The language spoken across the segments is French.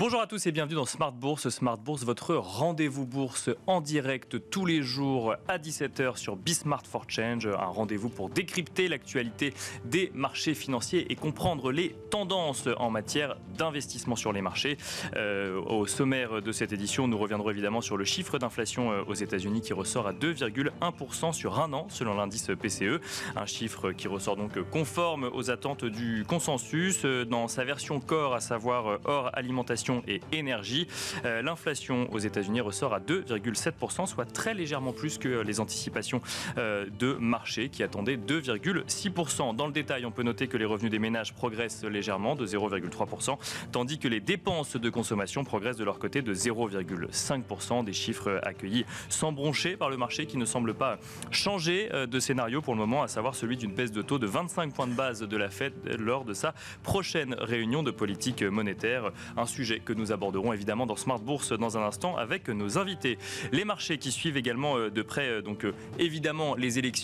Bonjour à tous et bienvenue dans Smart Bourse. Smart Bourse, votre rendez-vous bourse en direct tous les jours à 17h sur Bismart for Change. Un rendez-vous pour décrypter l'actualité des marchés financiers et comprendre les tendances en matière d'investissement sur les marchés. Euh, au sommaire de cette édition, nous reviendrons évidemment sur le chiffre d'inflation euh, aux États-Unis qui ressort à 2,1% sur un an selon l'indice PCE. Un chiffre qui ressort donc conforme aux attentes du consensus euh, dans sa version core, à savoir hors alimentation et énergie. Euh, l'inflation aux États-Unis ressort à 2,7%, soit très légèrement plus que les anticipations euh, de marché qui attendaient 2,6%. Dans le détail, on peut noter que les revenus des ménages progressent légèrement de 0,3%, tandis que les dépenses de consommation progressent de leur côté de 0,5%, des chiffres accueillis sans broncher par le marché qui ne semble pas changer euh, de scénario pour le moment, à savoir celui d'une baisse de taux de 25 points de base de la Fed lors de sa prochaine réunion de politique monétaire. Un sujet que nous aborderons évidemment dans Smart Bourse dans un instant avec nos invités. Les marchés qui suivent également euh, de près, euh, donc euh, évidemment, les élections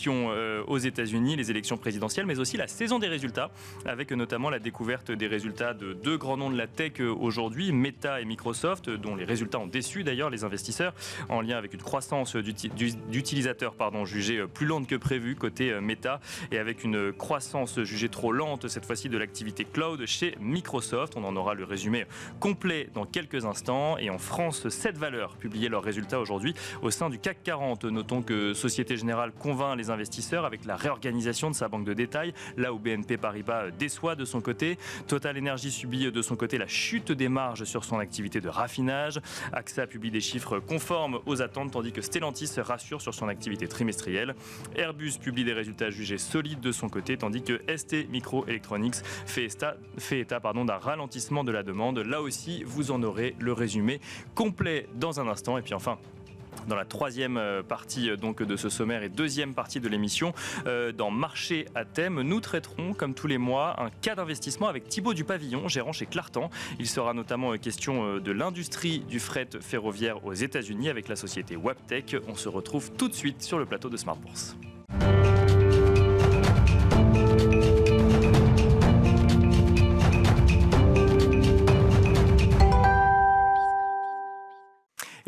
aux États-Unis, les élections présidentielles, mais aussi la saison des résultats, avec notamment la découverte des résultats de deux grands noms de la tech aujourd'hui, Meta et Microsoft, dont les résultats ont déçu d'ailleurs les investisseurs, en lien avec une croissance d'utilisateurs pardon, jugée plus lente que prévu côté Meta, et avec une croissance jugée trop lente cette fois-ci de l'activité cloud chez Microsoft. On en aura le résumé complet dans quelques instants. Et en France, 7 valeurs publiaient leurs résultats aujourd'hui au sein du CAC 40. Notons que Société Générale convainc les investisseurs avec la réorganisation de sa banque de détail, là où BNP Paribas déçoit de son côté. Total Energy subit de son côté la chute des marges sur son activité de raffinage. AXA publie des chiffres conformes aux attentes, tandis que Stellantis rassure sur son activité trimestrielle. Airbus publie des résultats jugés solides de son côté, tandis que ST Microelectronics fait, fait état, pardon, d'un ralentissement de la demande. Là aussi, vous en aurez le résumé complet dans un instant. Et puis enfin, dans la troisième euh, partie euh, donc de ce sommaire et deuxième partie de l'émission, euh, dans Marché à thème, nous traiterons, comme tous les mois, un cas d'investissement avec Thibaut du Pavillon, gérant chez Clartan. Il sera notamment question de l'industrie du fret ferroviaire aux États-Unis avec la société Wabtec. On se retrouve tout de suite sur le plateau de Smart Bourse.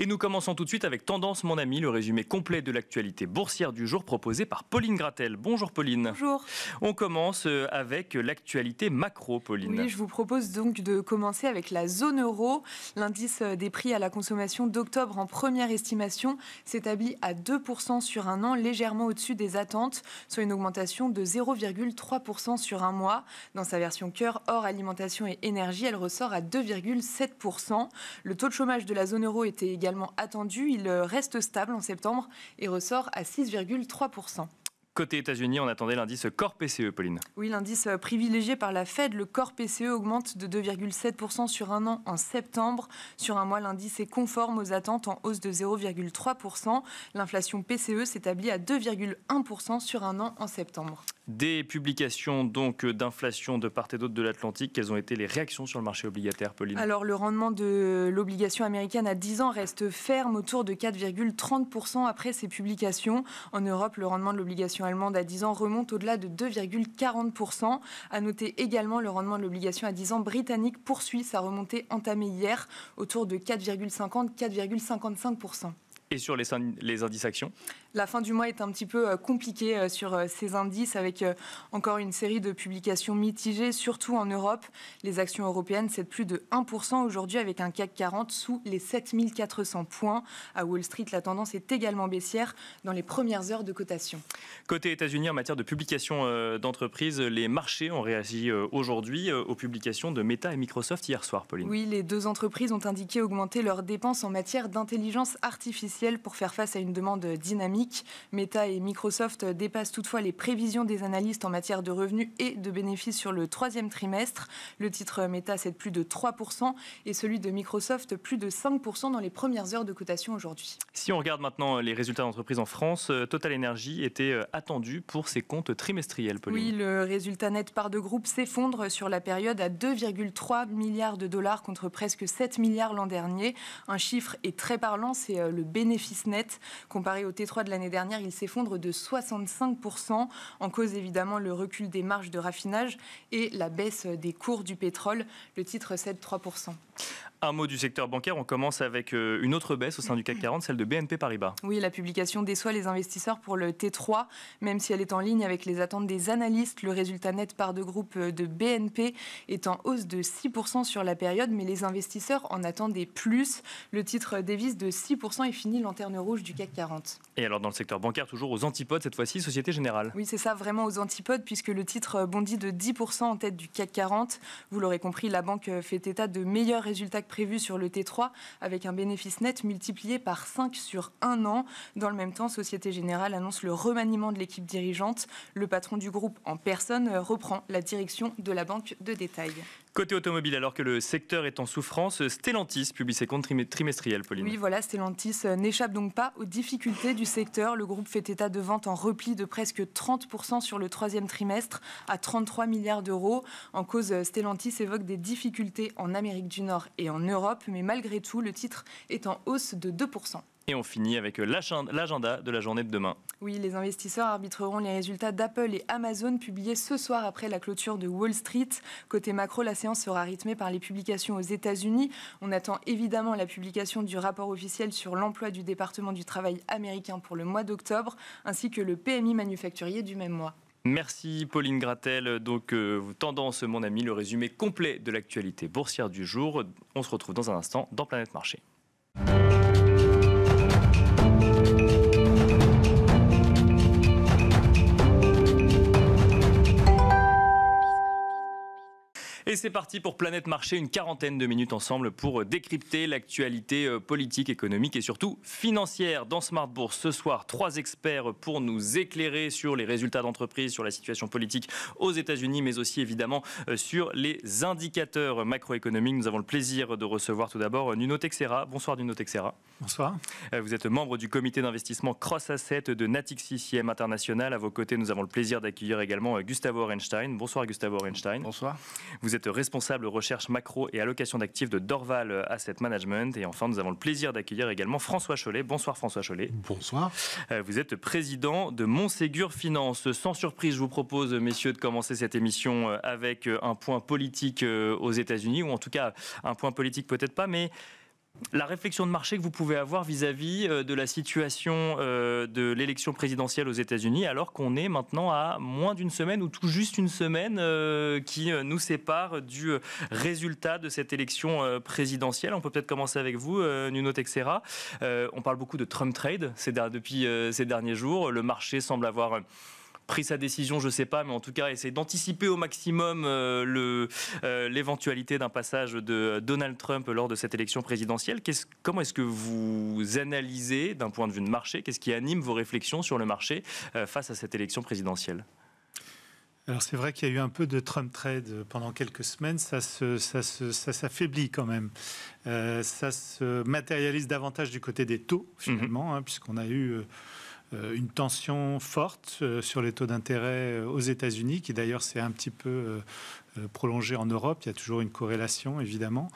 Et nous commençons tout de suite avec Tendance, mon ami, le résumé complet de l'actualité boursière du jour proposé par Pauline Gratel. Bonjour Pauline. Bonjour. On commence euh, avec l'actualité macro, Pauline. Oui, je vous propose donc de commencer avec la zone euro. L'indice euh, des prix à la consommation d'octobre en première estimation s'établit à 2% sur un an, légèrement au-dessus des attentes, soit une augmentation de 0,3% sur un mois. Dans sa version cœur, hors alimentation et énergie, elle ressort à 2,7%. Le taux de chômage de la zone euro était également attendu. Il euh, reste stable en septembre et ressort à 6,3%. Côté États-Unis, on attendait l'indice corps PCE, Pauline. Oui, l'indice euh, privilégié par la Fed, le corps PCE augmente de 2,7% sur un an en septembre. Sur un mois, l'indice est conforme aux attentes en hausse de 0,3%. L'inflation PCE s'établit à 2,1% sur un an en septembre. Des publications donc euh, d'inflation de part et d'autre de l'Atlantique, quelles ont été les réactions sur le marché obligataire, Pauline Alors le rendement de l'obligation américaine à 10 ans reste ferme autour de 4,30% après ces publications. En Europe, le rendement de l'obligation allemande à 10 ans remonte au-delà de 2,40%. À noter également le rendement de l'obligation à 10 ans britannique poursuit sa remontée entamée hier autour de 4,50-4,55% et sur les, les, indices actions La fin du mois est un petit peu euh, compliquée euh, sur euh, ces indices avec encore une série de publications mitigées, surtout en Europe. Les actions européennes cèdent plus de 1% aujourd'hui avec un CAC 40 sous les 7400 points. À Wall Street, la tendance est également baissière dans les premières heures de cotation. Côté États-Unis, en matière de publication d'entreprises, les marchés ont réagi aujourd'hui aux publications de Meta et Microsoft hier soir, Pauline. Oui, les deux entreprises ont indiqué augmenter leurs dépenses en matière d'intelligence artificielle pour faire face à une demande dynamique. Meta et Microsoft dépassent toutefois les prévisions des analystes en matière de revenus et de bénéfices sur le troisième trimestre. Le titre Meta c'est de plus de 3% et celui de Microsoft plus de 5% dans les premières heures de cotation aujourd'hui. Si on regarde maintenant les résultats d'entreprise en France, euh, Total Energy était euh, attendu pour ses comptes trimestriels. Oui, le résultat net par de groupe s'effondre sur la période à 2,3 milliards de dollars contre presque 7 milliards l'an dernier. Un chiffre est très parlant, c'est euh, le bénéfice bénéfice net. Comparé au T3 de l'année dernière, il s'effondre de 65%, en cause évidemment le recul des marges de raffinage et la baisse des cours du pétrole. Le titre cède 3%. Un mot du secteur bancaire, on commence avec euh, une autre baisse au sein du CAC 40, celle de BNP Paribas. Oui, la publication déçoit les investisseurs pour le T3, même si elle est en ligne avec les attentes des analystes. Le résultat net par deux groupes euh, de BNP est en hausse de 6% sur la période, mais les investisseurs en attendaient plus. Le titre dévisse de 6% et finit lanterne rouge du CAC 40. Et alors dans le secteur bancaire, toujours aux antipodes cette fois-ci, Société Générale. Oui, c'est ça, vraiment aux antipodes, puisque le titre euh, bondit de 10% en tête du CAC 40. Vous l'aurez compris, la banque fait état de meilleurs résultat que prévu sur le T3, avec un bénéfice net multiplié par 5 sur un an. Dans le même temps, Société Générale annonce le remaniement de l'équipe dirigeante. Le patron du groupe en personne reprend la direction de la banque de détail. Côté automobile, alors que le secteur est en souffrance, Stellantis publie ses comptes trimestriels, Pauline. Oui, voilà, Stellantis euh, n'échappe donc pas aux difficultés du secteur. Le groupe fait état de vente en repli de presque 30% sur le troisième trimestre à 33 milliards d'euros. En cause, euh, Stellantis évoque des difficultés en Amérique du Nord et en Europe, mais malgré tout, le titre est en hausse de 2%. Et on finit avec l'agenda de la journée de demain. Oui, les investisseurs arbitreront les résultats d'Apple et Amazon publiés ce soir après la clôture de Wall Street. Côté macro, la séance sera rythmée par les publications aux États-Unis. On attend évidemment la publication du rapport officiel sur l'emploi du département du travail américain pour le mois d'octobre, ainsi que le PMI manufacturier du même mois. Merci Pauline Gratel. Donc, euh, tendance, mon ami, le résumé complet de l'actualité boursière du jour. On se retrouve dans un instant dans Planète Marché. Et c'est parti pour Planète Marché, une quarantaine de minutes ensemble pour euh, décrypter l'actualité euh, politique, économique et surtout financière. Dans Smart Bourse, ce soir, trois experts pour nous éclairer sur les résultats d'entreprise, sur la situation politique aux États-Unis, mais aussi évidemment euh, sur les indicateurs macroéconomiques. Nous avons le plaisir de recevoir tout d'abord Nuno Texera. Bonsoir Nuno Texera. Bonsoir. Vous êtes membre du comité d'investissement Cross Asset de Natixis IM International. À vos côtés, nous avons le plaisir d'accueillir également Gustavo Orenstein. Bonsoir Gustavo Orenstein. Bonsoir êtes responsable recherche macro et allocation d'actifs de Dorval Asset Management. Et enfin, nous avons le plaisir d'accueillir également François Chollet. Bonsoir François Chollet. Bonsoir. Euh, vous êtes président de Montségur Finance. Sans surprise, je vous propose, messieurs, de commencer cette émission euh, avec euh, un point politique aux États-Unis, ou en tout cas un point politique peut-être pas, mais la réflexion de marché que vous pouvez avoir vis-à-vis euh, de la situation euh, de l'élection présidentielle aux États-Unis, alors qu'on est maintenant à moins d'une semaine ou tout juste une semaine euh, qui nous sépare du résultat de cette élection présidentielle. On peut peut-être commencer avec vous, Nuno Texera. On parle beaucoup de Trump Trade depuis ces derniers jours. Le marché semble avoir pris sa décision, je sais pas, mais en tout cas, essayer d'anticiper au maximum euh, euh, l'éventualité d'un passage de Donald Trump lors de cette élection présidentielle. Qu'est-ce, comment est-ce que vous analysez d'un point de vue de marché Qu'est-ce qui anime vos réflexions sur le marché euh, face à cette élection présidentielle alors c'est vrai qu'il y a eu un peu de Trump trade pendant quelques semaines, ça, se, ça, ça s'affaiblit quand même. ça se matérialise davantage du côté des taux mhm. finalement, hein, puisqu'on a eu... Euh, une tension forte euh, sur les taux d'intérêt euh, aux États-Unis, qui d'ailleurs s'est un petit peu prolongée en Europe. Il y a toujours une corrélation, évidemment.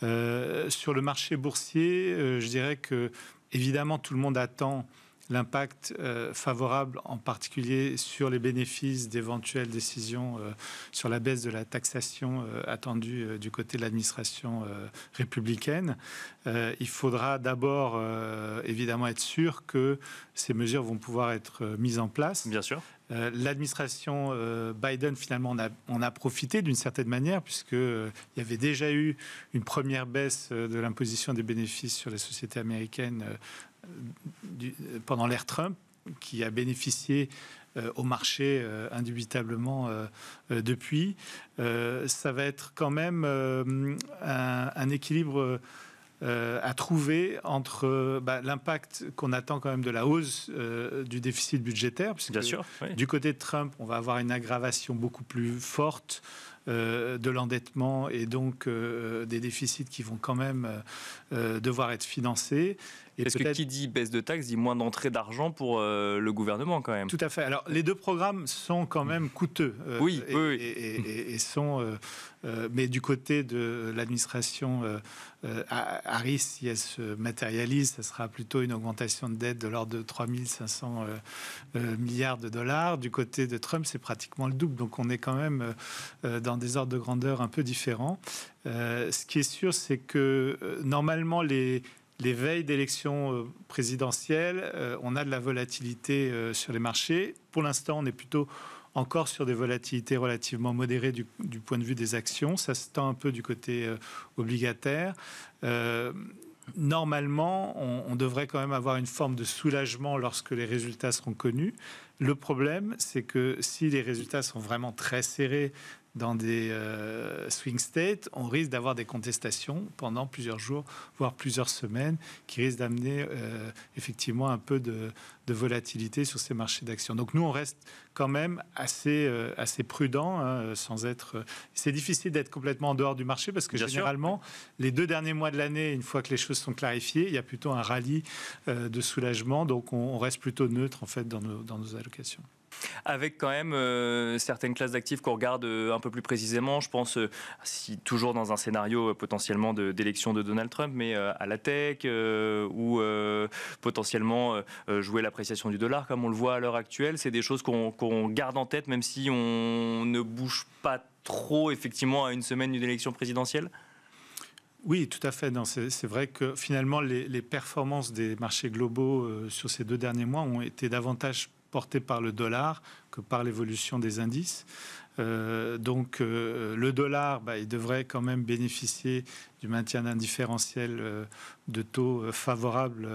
sur le marché boursier, je dirais que, évidemment, tout le monde attend l'impact euh, favorable en particulier sur les bénéfices d'éventuelles décisions euh, sur la baisse de la taxation euh, attendue du côté de l'administration républicaine. il faudra d'abord évidemment être sûr que ces mesures vont pouvoir être mises en place. Bien sûr. l'administration Biden, finalement, on a, profité d'une certaine manière, puisqu'il il y avait déjà eu une première baisse de l'imposition des bénéfices sur les sociétés américaines du, pendant l'ère Trump qui a bénéficié euh, au marché euh, indubitablement euh, depuis. ça va être quand même un, équilibre. à trouver entre bah, l'impact qu'on attend quand même de la hausse du déficit budgétaire, puisque Bien sûr, du côté de Trump, on va avoir une aggravation beaucoup plus forte de l'endettement et donc des déficits qui vont quand même devoir être financés est Parce que qui dit baisse de taxes dit moins d'entrée d'argent pour euh, le gouvernement quand même. Tout à fait. Alors les deux programmes sont quand même coûteux. Euh, oui, et, sont, euh, mais du côté de l'administration Harris, si elle se matérialise, ce sera plutôt une augmentation de dette de l'ordre de 3500 milliards de dollars. Du côté de Trump, c'est pratiquement le double. Donc on est quand même dans des ordres de grandeur un peu différents. ce qui est sûr, c'est que normalement les les veilles d'élections euh, présidentielles, euh, on a de la volatilité euh, sur les marchés. Pour l'instant, on est plutôt encore sur des volatilités relativement modérées du, point de vue des actions. Ça se tend un peu du côté obligataire. normalement, on, devrait quand même avoir une forme de soulagement lorsque les résultats seront connus. Le problème, c'est que si les résultats sont vraiment très serrés dans des euh, swing states, on risque d'avoir des contestations pendant plusieurs jours, voire plusieurs semaines, qui risquent d'amener euh, effectivement un peu de, volatilité sur ces marchés d'actions. Donc nous, on reste quand même assez, euh, assez prudent, hein, sans être... C'est difficile d'être complètement en dehors du marché parce que généralement, les deux derniers mois de l'année, une fois que les choses sont clarifiées, il y a plutôt un rallye de soulagement. Donc on, on, reste plutôt neutre en fait dans nos, dans nos allocations avec quand même euh, certaines classes d'actifs qu'on regarde euh, un peu plus précisément. Je pense, euh, si, toujours dans un scénario potentiellement d'élection de, Donald Trump, mais à la tech ou potentiellement jouer l'appréciation du dollar, comme on le voit à l'heure actuelle, c'est des choses qu'on garde en tête, même si on ne bouge pas trop effectivement à une semaine d'une élection présidentielle oui, tout à fait. C'est vrai que finalement, les, performances des marchés globaux sur ces deux derniers mois ont été davantage porté par le dollar que par l'évolution des indices. Euh, donc euh, le dollar, bah, il devrait quand même bénéficier du maintien d'un différentiel euh, de taux favorable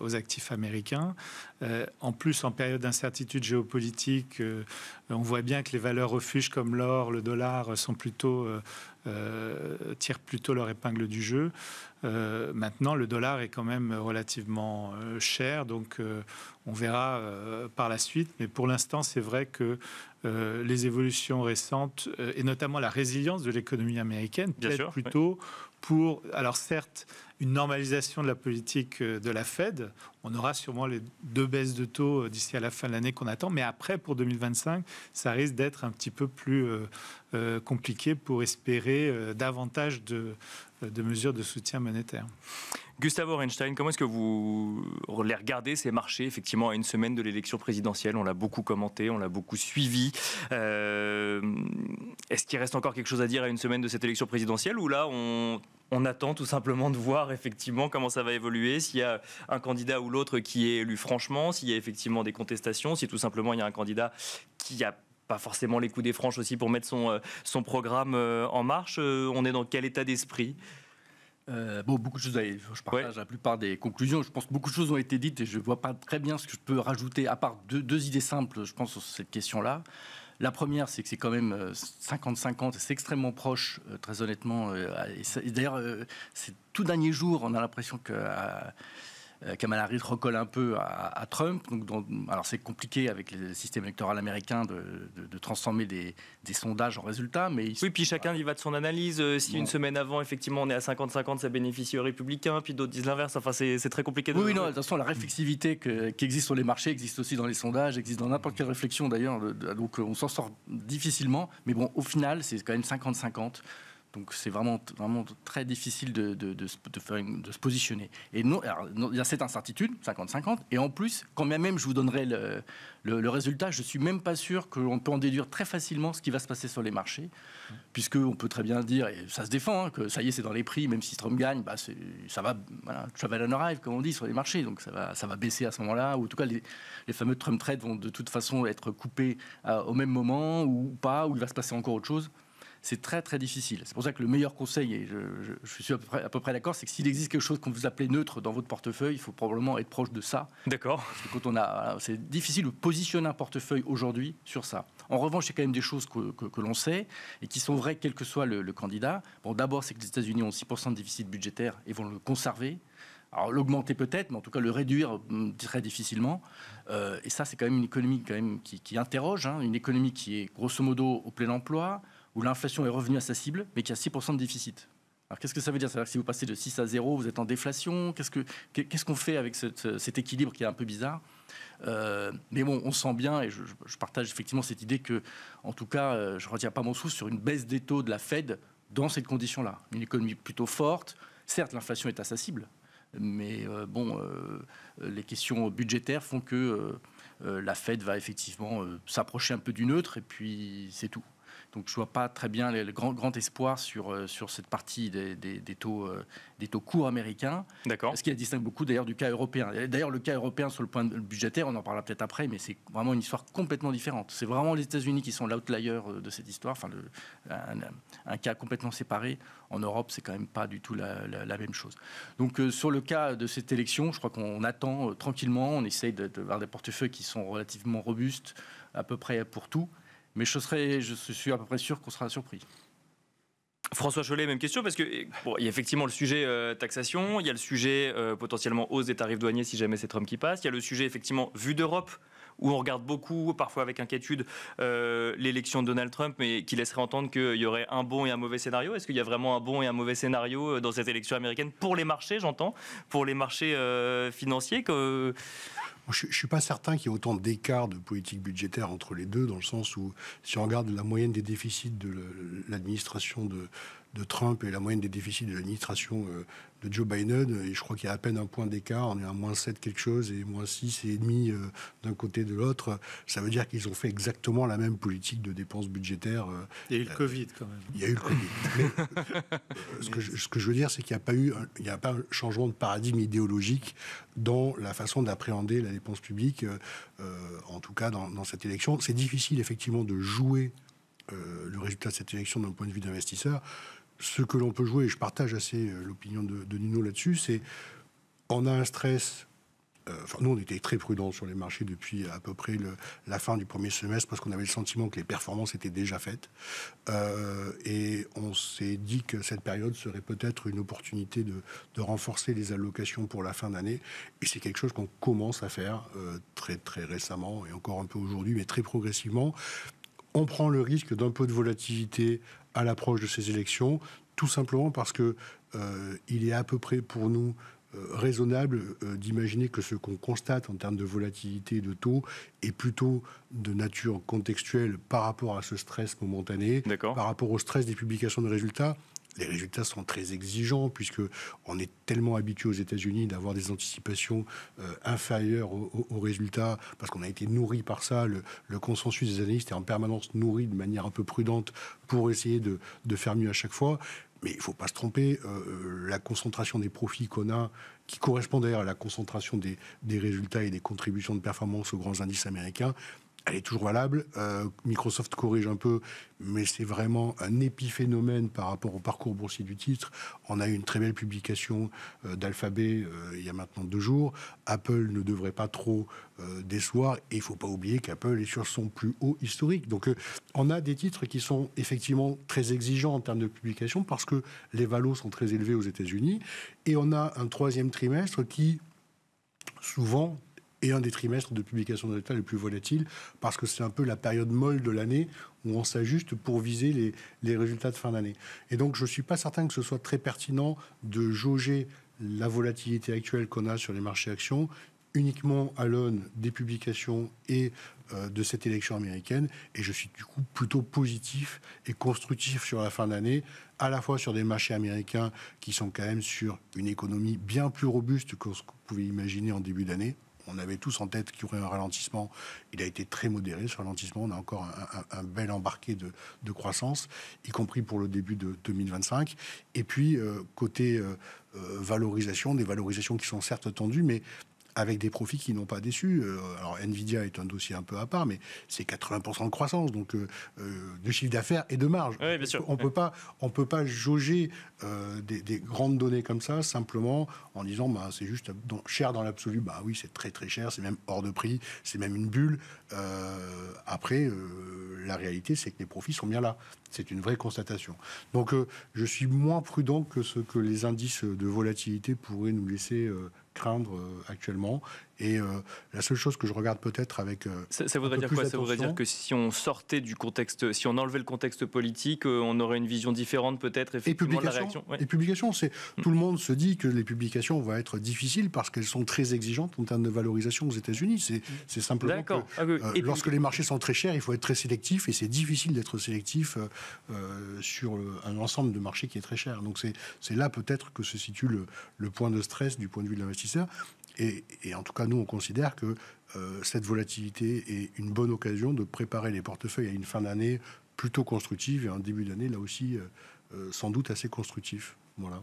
aux actifs américains. en plus, en période d'incertitude géopolitique, on voit bien que les valeurs refuges comme l'or, le dollar sont plutôt euh, tirent plutôt leur épingle du jeu. Euh, maintenant, le dollar est quand même relativement euh, cher, donc on verra par la suite. Mais pour l'instant, c'est vrai que les évolutions récentes et notamment la résilience de l'économie américaine, peut-être plutôt pour. Alors certes, une normalisation de la politique euh, de la Fed. On aura sûrement les deux baisses de taux euh, d'ici à la fin de l'année qu'on attend, mais après, pour 2025, ça risque d'être un petit peu plus euh, compliqué pour espérer davantage de, mesures de soutien monétaire. Gustavo Einstein, comment est-ce que vous les regardez ces marchés effectivement à une semaine de l'élection présidentielle On l'a beaucoup commenté, on l'a beaucoup suivi. est-ce qu'il reste encore quelque chose à dire à une semaine de cette élection présidentielle ou là on on attend tout simplement de voir effectivement comment ça va évoluer, s'il y a un candidat ou l'autre qui est élu franchement, s'il y a effectivement des contestations, si tout simplement il y a un candidat qui a pas forcément les coups des franches aussi pour mettre son, euh, son programme euh, en marche. Euh, on est dans quel état d'esprit bon, beaucoup de choses. Je partage la plupart des conclusions. Je pense que beaucoup de choses ont été dites et je ne vois pas très bien ce que je peux rajouter, à part deux, deux idées simples, je pense, sur cette question-là. La première, c'est que c'est quand même 50-50, euh, c'est extrêmement proche, euh, très honnêtement. Euh, d'ailleurs, c'est tout dernier jour, on a l'impression que... Euh, Kamala Harris recolle un peu à, Trump. Donc, alors c'est compliqué avec le système électoral américain de, transformer des, sondages en résultats. Mais Oui, puis chacun y va de son analyse. Euh, si une semaine avant, effectivement, on est à 50-50, ça bénéficie aux républicains, puis d'autres disent l'inverse. Enfin, c'est très compliqué. De... Oui, oui, non, de toute façon, la réflexivité qui existe sur les marchés existe aussi dans les sondages, existe dans n'importe quelle réflexion d'ailleurs. Donc euh, on s'en sort difficilement. Mais bon, au final, c'est quand même 50-50. Donc c'est vraiment, vraiment très difficile de, se positionner. Et non, il y a cette incertitude, 50-50. Et en plus, quand même je vous donnerai le, résultat, je ne suis même pas sûr que l'on peut en déduire très facilement ce qui va se passer sur les marchés. puisqu'on Puisque on peut très bien dire, et ça se défend, hein, que ça y est, c'est dans les prix, même si Trump gagne, bah ça va, voilà, travel and arrive, comme on dit, sur les marchés. Donc ça va, ça va baisser à ce moment-là. Ou en tout cas, les, les fameux Trump trades vont de toute façon être coupés euh, au même moment ou pas, ou il va se passer encore autre chose c'est très très difficile. C'est pour ça que le meilleur conseil, et je, suis à peu près, d'accord, c'est que s'il existe quelque chose qu'on vous appelez neutre dans votre portefeuille, il faut probablement être proche de ça. D'accord. Quand on a, euh, c'est difficile de positionner un portefeuille aujourd'hui sur ça. En revanche, c'est quand même des choses que, l'on sait et qui sont vraies quel que soit le, candidat. Bon, d'abord, c'est que les États-Unis ont 6% de déficit budgétaire et vont le conserver. Alors l'augmenter peut-être, mais en tout cas le réduire hum, très difficilement. Euh, et ça, c'est quand même une économie quand même qui, interroge, hein. une économie qui est grosso modo au plein emploi, où l'inflation est revenue à sa cible, mais qui a 6% de déficit. Alors qu'est-ce que ça veut dire C'est-à-dire que si vous passez de 6 à 0, vous êtes en déflation. Qu'est-ce qu'on fait avec cet équilibre qui est un peu bizarre euh, mais bon, on sent bien, et je, partage effectivement cette idée que, en tout cas, euh, je ne retiens pas mon sou sur une baisse des taux de la Fed dans cette condition-là. Une économie plutôt forte. Certes, l'inflation est à sa cible, mais euh, bon, les questions budgétaires font que la Fed va effectivement s'approcher un peu du neutre, et puis c'est tout. Donc je ne vois pas très bien le grand, espoir sur, euh, sur cette partie des, taux, euh, des taux courts américains. D'accord. Ce qui la distingue beaucoup d'ailleurs du cas européen. D'ailleurs, le cas européen sur le point budgétaire, on en parlera peut-être après, mais c'est vraiment une histoire complètement différente. C'est vraiment les États-Unis qui sont l'outlier euh, de cette histoire, enfin, un, cas complètement séparé. En Europe, c'est quand même pas du tout la, même chose. Donc sur le cas de cette élection, je crois qu'on attend tranquillement, on essaye d'avoir de, voir des portefeuilles qui sont relativement robustes à peu près pour tout mais je, je suis à peu près sûr qu'on sera surpris. François Chollet, même question, parce que eh, y a effectivement le sujet euh, taxation, il y a le sujet euh, potentiellement hausse des tarifs douaniers si jamais c'est Trump qui passe, il y a le sujet effectivement vue d'Europe où on regarde beaucoup, parfois avec inquiétude, euh, l'élection de Donald Trump, mais qui laisserait entendre qu'il y aurait un bon et un mauvais scénario. Est-ce qu'il y a vraiment un bon et un mauvais scénario dans cette élection américaine pour les marchés, j'entends, pour les marchés financiers que je ne suis pas certain qu'il y ait autant d'écart de politique budgétaire entre les deux, dans le sens où, si on regarde la moyenne des déficits de l'administration de, de Trump et la moyenne des déficits de l'administration euh, de Joe Biden. Euh, et je crois qu'il y a à peine un point d'écart. On est à moins 7 quelque chose et moins 6 et demi euh, d'un côté et de l'autre. Ça veut dire qu'ils ont fait exactement la même politique de dépenses budgétaires. Il y a eu le Covid quand même. Il y a eu le Covid. ce, que je, veux dire, c'est qu'il n'y a pas eu un, il y a pas un changement de paradigme idéologique dans la façon d'appréhender la dépense publique, en tout cas dans, cette élection. C'est difficile effectivement de jouer le résultat de cette élection d'un point de vue d'investisseur ce que l'on peut jouer, et je partage assez euh, l'opinion de, Nino là-dessus, c'est on a un stress. Euh, nous, on était très prudents sur les marchés depuis à peu près la fin du premier semestre parce qu'on avait le sentiment que les performances étaient déjà faites. Euh, et on s'est dit que cette période serait peut-être une opportunité de, renforcer les allocations pour la fin d'année. Et c'est quelque chose qu'on commence à faire très, très récemment et encore un peu aujourd'hui, mais très progressivement on prend le risque d'un peu de volatilité à l'approche de ces élections, tout simplement parce que euh, il est à peu près pour nous euh, raisonnable euh, d'imaginer que ce qu'on constate en termes de volatilité de taux est plutôt de nature contextuelle par rapport à ce stress momentané, par rapport au stress des publications de résultats les résultats sont très exigeants puisque on est tellement habitué aux États-Unis d'avoir des anticipations euh, inférieures aux, résultats parce qu'on a été nourri par ça. Le, consensus des analystes est en permanence nourri de manière un peu prudente pour essayer de, faire mieux à chaque fois. Mais il ne faut pas se tromper, euh, euh, la concentration des profits qu'on a, qui correspond d'ailleurs à la concentration des, des résultats et des contributions de performance aux grands indices américains, elle est toujours valable. Euh, Microsoft corrige un peu, mais c'est vraiment un épiphénomène par rapport au parcours boursier du titre. On a eu une très belle publication euh, d'Alphabet euh, il y a maintenant deux jours. Apple ne devrait pas trop décevoir. Et il faut pas oublier qu'Apple est sur son plus haut historique. Donc on a des titres qui sont effectivement très exigeants en termes de publication parce que les valos sont très élevés aux États-Unis. Et on a un troisième trimestre qui, souvent, et un des trimestres de publication de l'État les plus volatiles, parce que c'est un peu la période molle de l'année où on s'ajuste pour viser les, résultats de fin d'année. Et donc, je ne suis pas certain que ce soit très pertinent de jauger la volatilité actuelle qu'on a sur les marchés actions uniquement à l'aune des publications et euh, de cette élection américaine. Et je suis du coup plutôt positif et constructif sur la fin d'année, à la fois sur des marchés américains qui sont quand même sur une économie bien plus robuste que ce que vous pouvez imaginer en début d'année, on avait tous en tête qu'il y aurait un ralentissement. Il a été très modéré, ce ralentissement. On a encore un, bel embarqué de, croissance, y compris pour le début de 2025. Et puis, euh, côté euh, euh, valorisation, des valorisations qui sont certes tendues, mais avec des profits qui n'ont pas déçu. Euh, alors Nvidia est un dossier un peu à part, mais c'est 80% de croissance, donc euh, euh, de chiffre d'affaires et de marge. On peut pas, on peut pas jauger des, grandes données comme ça simplement en disant bah, c'est juste cher dans l'absolu. Bah oui, c'est très très cher, c'est même hors de prix, c'est même une bulle. après, la réalité, c'est que les profits sont bien là. C'est une vraie constatation. Donc, je suis moins prudent que ce que les indices de volatilité pourraient nous laisser craindre euh, actuellement et euh, la seule chose que je regarde peut-être avec. Euh, ça, ça, voudrait dire quoi Ça voudrait dire que si on sortait du contexte, si on enlevait le contexte politique, euh, on aurait une vision différente peut-être et de la réaction. publications, c'est mm. tout le monde se dit que les publications vont être difficiles parce qu'elles sont très exigeantes en termes de valorisation aux États-Unis. C'est mm. simplement que ah lorsque les marchés sont très chers, il faut être très sélectif et c'est difficile d'être sélectif sur un ensemble de marchés qui est très cher. Donc c'est là peut-être que se situe le point de stress du point de vue de l'investisseur. Et, en tout cas, nous, on considère que euh, cette volatilité est une bonne occasion de préparer les portefeuilles à une fin d'année plutôt constructive et un début d'année, là aussi, euh, euh, sans doute assez constructif. Voilà.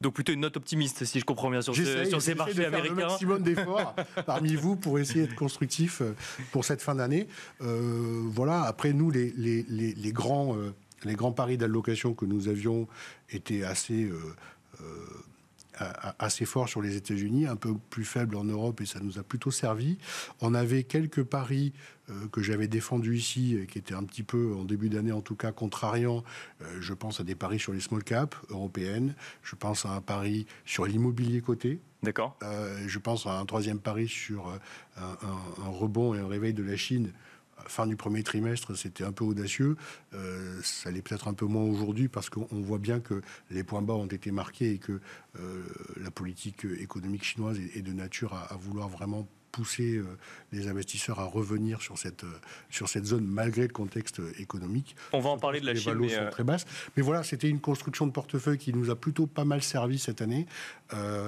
Donc plutôt une note optimiste, si je comprends bien, sur, ce, sur ces marchés de faire américains. Le maximum d'efforts parmi vous pour essayer d'être constructif pour cette fin d'année. voilà, après nous, les, les, grands, les grands paris d'allocation que nous avions étaient assez assez fort sur les États-Unis, un peu plus faible en Europe, et ça nous a plutôt servi. On avait quelques paris euh, que j'avais défendus ici, et euh, qui étaient un petit peu, en début d'année en tout cas, contrariants. Euh, je pense à des paris sur les small caps européennes, je pense à un pari sur l'immobilier côté. D'accord. je pense à un troisième pari sur un, rebond et un réveil de la Chine fin du premier trimestre, c'était un peu audacieux. Euh, ça l'est peut-être un peu moins aujourd'hui parce qu'on voit bien que les points bas ont été marqués et que euh, la politique économique chinoise est, de nature à, vouloir vraiment pousser euh, les investisseurs à revenir sur cette, sur cette zone malgré le contexte économique. On va en parler de la Chine. Les euh... sont très basses. Mais voilà, c'était une construction de portefeuille qui nous a plutôt pas mal servi cette année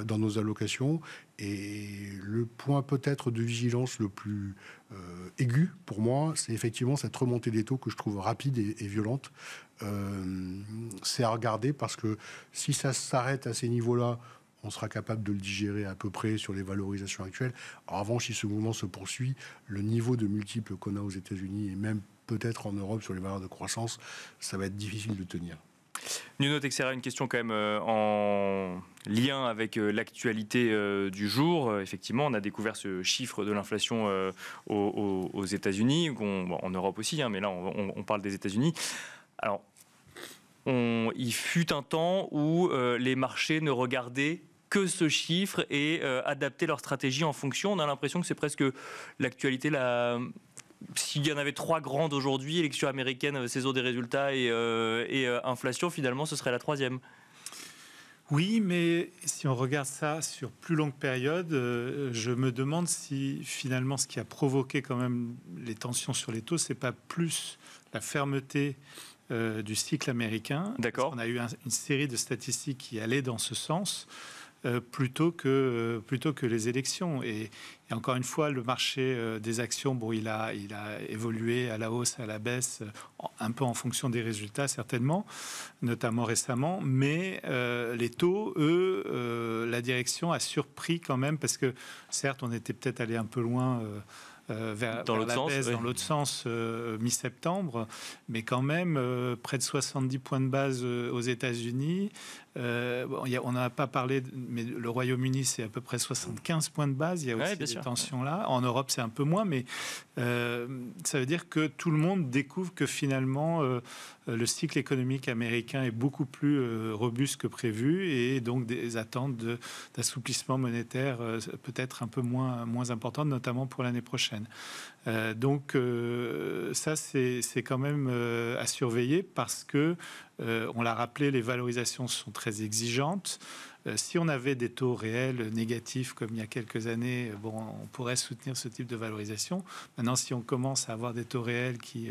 dans nos allocations. Et le point peut-être de vigilance le plus, euh, aigu pour moi, c'est effectivement cette remontée des taux que je trouve rapide et, violente. Euh, c'est à regarder parce que si ça s'arrête à ces niveaux-là, on sera capable de le digérer à peu près sur les valorisations actuelles. En revanche, si ce mouvement se poursuit, le niveau de multiples qu'on a aux États-Unis et même peut-être en Europe sur les valeurs de croissance, ça va être difficile de tenir. Nuno Texera, une question quand même euh, en lien avec euh, l'actualité euh, du jour. effectivement, on a découvert ce chiffre de l'inflation aux, États-Unis, en Europe aussi, hein, mais là on, parle des États-Unis. Alors, il fut un temps où les marchés ne regardaient que ce chiffre et adaptaient leur stratégie en fonction. On a l'impression que c'est presque l'actualité la, s'il y en avait trois grandes aujourd'hui, élection américaine, euh, saison des résultats et, euh, euh, inflation, finalement, ce serait la troisième. Oui, mais si on regarde ça sur plus longue période, je me demande si finalement ce qui a provoqué quand même les tensions sur les taux, c'est pas plus la fermeté du cycle américain. D'accord. On a eu une série de statistiques qui allaient dans ce sens. Euh, plutôt, que, euh, plutôt que les élections. Et, encore une fois, le marché euh, des actions, bon, il a, il a évolué à la hausse, à la baisse, un peu en fonction des résultats certainement, notamment récemment. Mais les taux, eux, la direction a surpris quand même parce que certes, on était peut-être allé un peu loin. vers, la baisse, dans l'autre sens mi-septembre, mais quand même près de 70 points de base aux États-Unis, euh, on n'a pas parlé, mais le Royaume-Uni, c'est à peu près 75 points de base. Il y a aussi des tensions-là. En Europe, c'est un peu moins, mais euh, ça veut dire que tout le monde découvre que finalement, euh, le cycle économique américain est beaucoup plus euh, robuste que prévu et donc des attentes d'assouplissement monétaire peut-être un peu moins, moins importantes, notamment pour l'année prochaine. Euh, donc euh, ça, c'est quand même euh, à surveiller parce que, on l'a rappelé, les valorisations sont très exigeantes. Si on avait des taux réels négatifs comme il y a quelques années, bon, on pourrait soutenir ce type de valorisation. Maintenant, si on commence à avoir des taux réels qui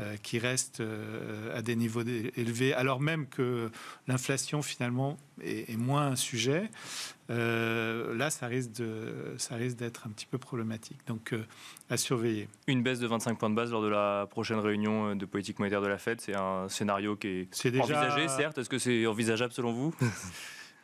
euh, qui reste euh, à des niveaux élevés, alors même que l'inflation finalement est, moins un sujet. Euh, là, ça risque, de, ça risque d'être un petit peu problématique. Donc, à surveiller. Une baisse de 25 points de base lors de la prochaine réunion de politique monétaire de la Fed, c'est un scénario qui est, envisagé, certes. Est-ce que c'est envisageable selon vous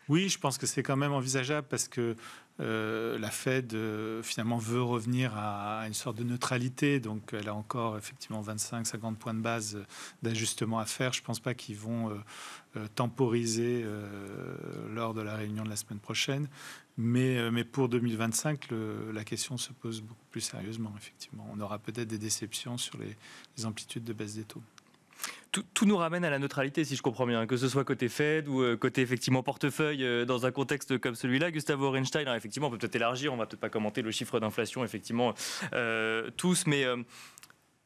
Oui, je pense que c'est quand même envisageable parce que euh, la Fed euh, finalement veut revenir à, une sorte de neutralité, donc elle a encore effectivement 25-50 points de base euh, d'ajustement à faire. Je ne pense pas qu'ils vont temporiser lors de la réunion de la semaine prochaine, mais, mais pour 2025, la question se pose beaucoup plus sérieusement. Effectivement, on aura peut-être des déceptions sur les amplitudes de baisse des taux tout, nous ramène à la neutralité, si je comprends bien, que ce soit côté Fed ou euh, côté effectivement portefeuille, euh, dans un contexte comme celui-là. Gustavo Orenstein, effectivement, on peut peut-être élargir, on va peut-être pas commenter le chiffre d'inflation, effectivement, euh, tous, mais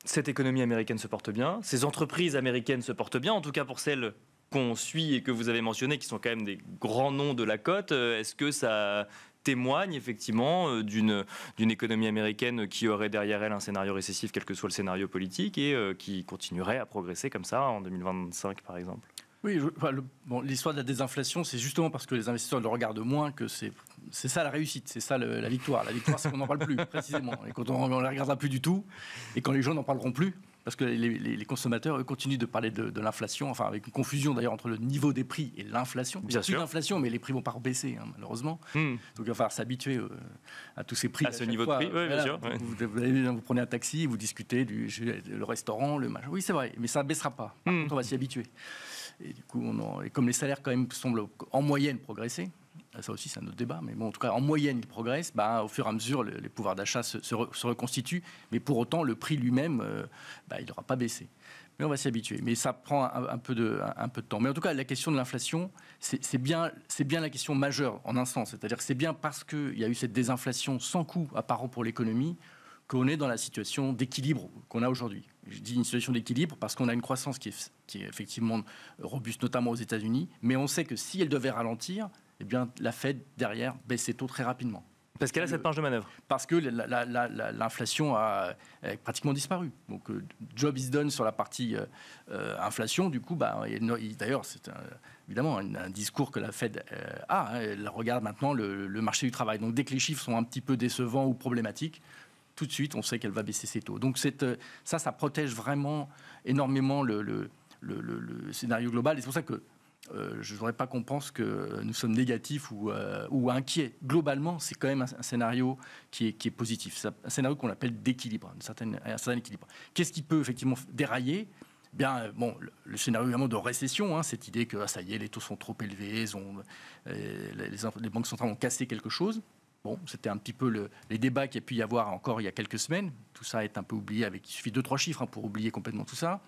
cette économie américaine se porte bien, ces entreprises américaines se portent bien, en tout cas pour celles qu'on suit et que vous avez mentionnées, qui sont quand même des grands noms de la cote. Est-ce que ça témoigne effectivement euh, d'une économie américaine qui aurait derrière elle un scénario récessif, quel que soit le scénario politique, et euh, qui continuerait à progresser comme ça en 2025 par exemple. Oui, l'histoire de la désinflation, c'est justement parce que les investisseurs le regardent moins que c'est c'est ça la réussite, c'est ça la victoire. La victoire, c'est qu'on n'en parle plus, précisément. Et quand on ne la regardera plus du tout, et quand les gens n'en parleront plus, parce que les, consommateurs eux, continuent de parler de, l'inflation, enfin avec une confusion d'ailleurs entre le niveau des prix et l'inflation. Bien sûr. L'inflation, mais les prix vont pas baisser hein, malheureusement. Hmm. Donc il va falloir s'habituer euh, à tous ces prix. À, ce niveau de prix, oui, bien sûr. Hein, vous, prenez un taxi, vous discutez du le restaurant, le machin. Oui, c'est vrai, mais ça ne baissera pas. Par hmm. contre, on va s'y habituer. Et du coup, on et comme les salaires quand même semblent en moyenne progresser, ah, ça aussi c'est un autre débat, mais bon, en tout cas en moyenne il progresse, bah, au fur et à mesure les pouvoirs d'achat se, reconstituent, mais pour autant le prix lui-même, euh, bah, il n'aura pas baissé. Mais on va s'y habituer. Mais ça prend un, peu de, un, peu de temps. Mais en tout cas, la question de l'inflation, c'est bien, bien la question majeure en un sens. C'est-à-dire que c'est bien parce qu'il y a eu cette désinflation sans coût apparent pour l'économie qu'on est dans la situation d'équilibre qu'on a aujourd'hui. Je dis une situation d'équilibre parce qu'on a une croissance qui est, effectivement robuste, notamment aux États-Unis, mais on sait que si elle devait ralentir, eh bien, la Fed, derrière, baisse ses taux très rapidement. Parce qu'elle a cette marge de manœuvre. Parce que l'inflation a, pratiquement disparu. Donc, euh, job is done sur la partie euh, euh, inflation. Du coup, bah, d'ailleurs, c'est évidemment un, discours que la Fed a. Hein. elle regarde maintenant le, marché du travail. Donc, dès que les chiffres sont un petit peu décevants ou problématiques, tout de suite, on sait qu'elle va baisser ses taux. Donc, ça, ça protège vraiment énormément le, le, le scénario global. Et c'est pour ça que euh, je ne voudrais pas qu'on pense que nous sommes négatifs ou, euh, inquiets. Globalement, c'est quand même un, scénario qui est, positif. C'est un scénario qu'on appelle d'équilibre, un certain équilibre. Qu'est-ce qui peut effectivement dérailler Bien, bon, le, scénario vraiment de récession, hein, cette idée que ah, ça y est, les taux sont trop élevés, euh, les, banques centrales ont cassé quelque chose. Bon, c'était un petit peu le, les débats qu'il y a pu y avoir encore il y a quelques semaines. Tout ça est un peu oublié, avec, il suffit de deux, trois chiffres hein, pour oublier complètement tout ça.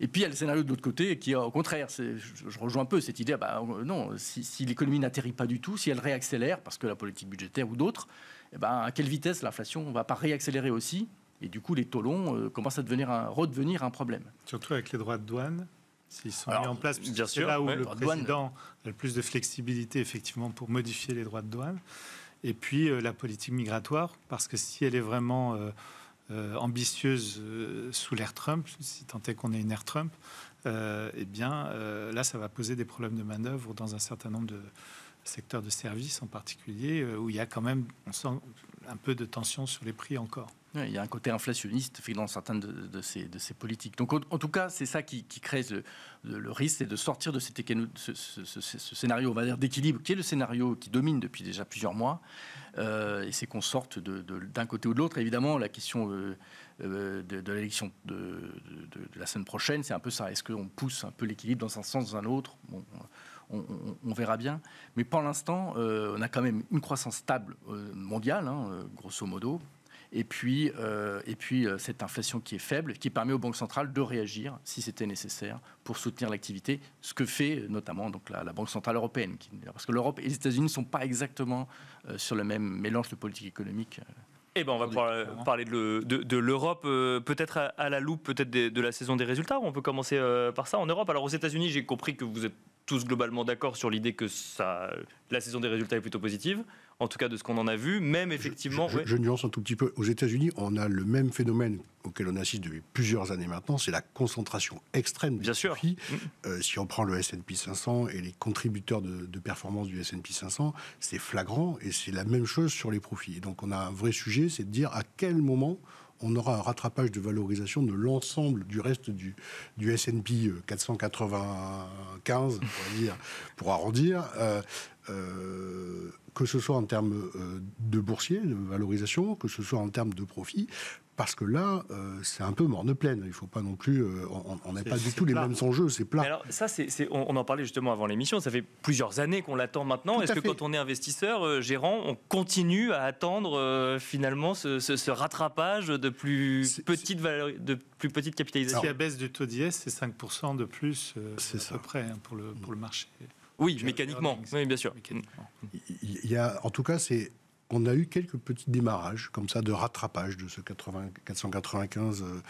Et puis il y a le scénario de l'autre côté qui, au contraire, je, rejoins un peu cette idée, ah bah, non, si, l'économie n'atterrit pas du tout, si elle réaccélère, parce que la politique budgétaire ou d'autres, eh ben, à quelle vitesse l'inflation ne va pas réaccélérer aussi Et du coup, les taux longs euh, commencent à devenir un, redevenir un problème. Surtout avec les droits de douane S'ils sont mis en place, bien sûr, là où le président a le plus de flexibilité effectivement pour modifier les droits de douane. Et puis euh, la politique migratoire, parce que si elle est vraiment euh, euh, ambitieuse euh, sous l'ère Trump, si tant est qu'on ait une ère Trump, euh, eh bien là, ça va poser des problèmes de manœuvre dans un certain nombre de, secteur de services en particulier, euh, où il y a quand même, on sent un peu de tension sur les prix encore. il y a un côté inflationniste dans certaines de, ces, de ces, politiques. Donc, en, tout cas, c'est ça qui, crée le, risque, c'est de sortir de cet, ce, scénario, va dire, d'équilibre, qui est le scénario qui domine depuis déjà plusieurs mois. Euh, et c'est qu'on sorte d'un côté ou de l'autre. Évidemment, la question euh, de, l'élection de, la semaine prochaine, c'est un peu ça. Est-ce qu'on pousse un peu l'équilibre dans un sens, ou dans un autre on, verra bien. Mais pour l'instant, euh, on a quand même une croissance stable euh, mondiale, hein, euh, grosso modo. Et puis, et puis cette inflation qui est faible, qui permet aux banques centrales de réagir si c'était nécessaire pour soutenir l'activité, ce que fait notamment donc, la, Banque centrale européenne, parce que l'Europe et les États-Unis ne sont pas exactement sur le même mélange de politique économique. Eh ben, on va parler de, l'Europe, peut-être à, la loupe, peut-être de, la saison des résultats. On peut commencer par ça en Europe. Alors aux États-Unis, j'ai compris que vous êtes tous globalement d'accord sur l'idée que ça, la saison des résultats est plutôt positive, en tout cas de ce qu'on en a vu, même effectivement... Je, nuance un tout petit peu. Aux États-Unis, on a le même phénomène auquel on assiste depuis plusieurs années maintenant, c'est la concentration extrême des Bien profits. Sûr. Mm. Euh, si on prend le S&P 500 et les contributeurs de, performance du S&P 500, c'est flagrant et c'est la même chose sur les profits. donc on a un vrai sujet, c'est de dire à quel moment on aura un rattrapage de valorisation de l'ensemble du reste du, du S&P 495, euh, pour, arrondir, euh, euh, que ce soit en termes de boursiers, de valorisation, que ce soit en termes de profit, parce que là, euh, c'est un peu morne pleine. Il faut pas non plus. Euh, on n'a pas du tout les mêmes enjeux, c'est plat. alors, ça, on, en parlait justement avant l'émission. Ça fait plusieurs années qu'on l'attend maintenant. Est-ce que quand on est investisseur, euh, gérant, on continue à attendre finalement ce, rattrapage de plus, petite, valeur, de plus petite capitalisation La baisse du taux d'IS, c'est 5% de plus à ça. peu près hein, pour, le, marché. Oui, mécaniquement. Oui, bien sûr. Il y a, en tout cas, c'est on a eu quelques petits démarrages comme ça de rattrapage de ce 495 euh,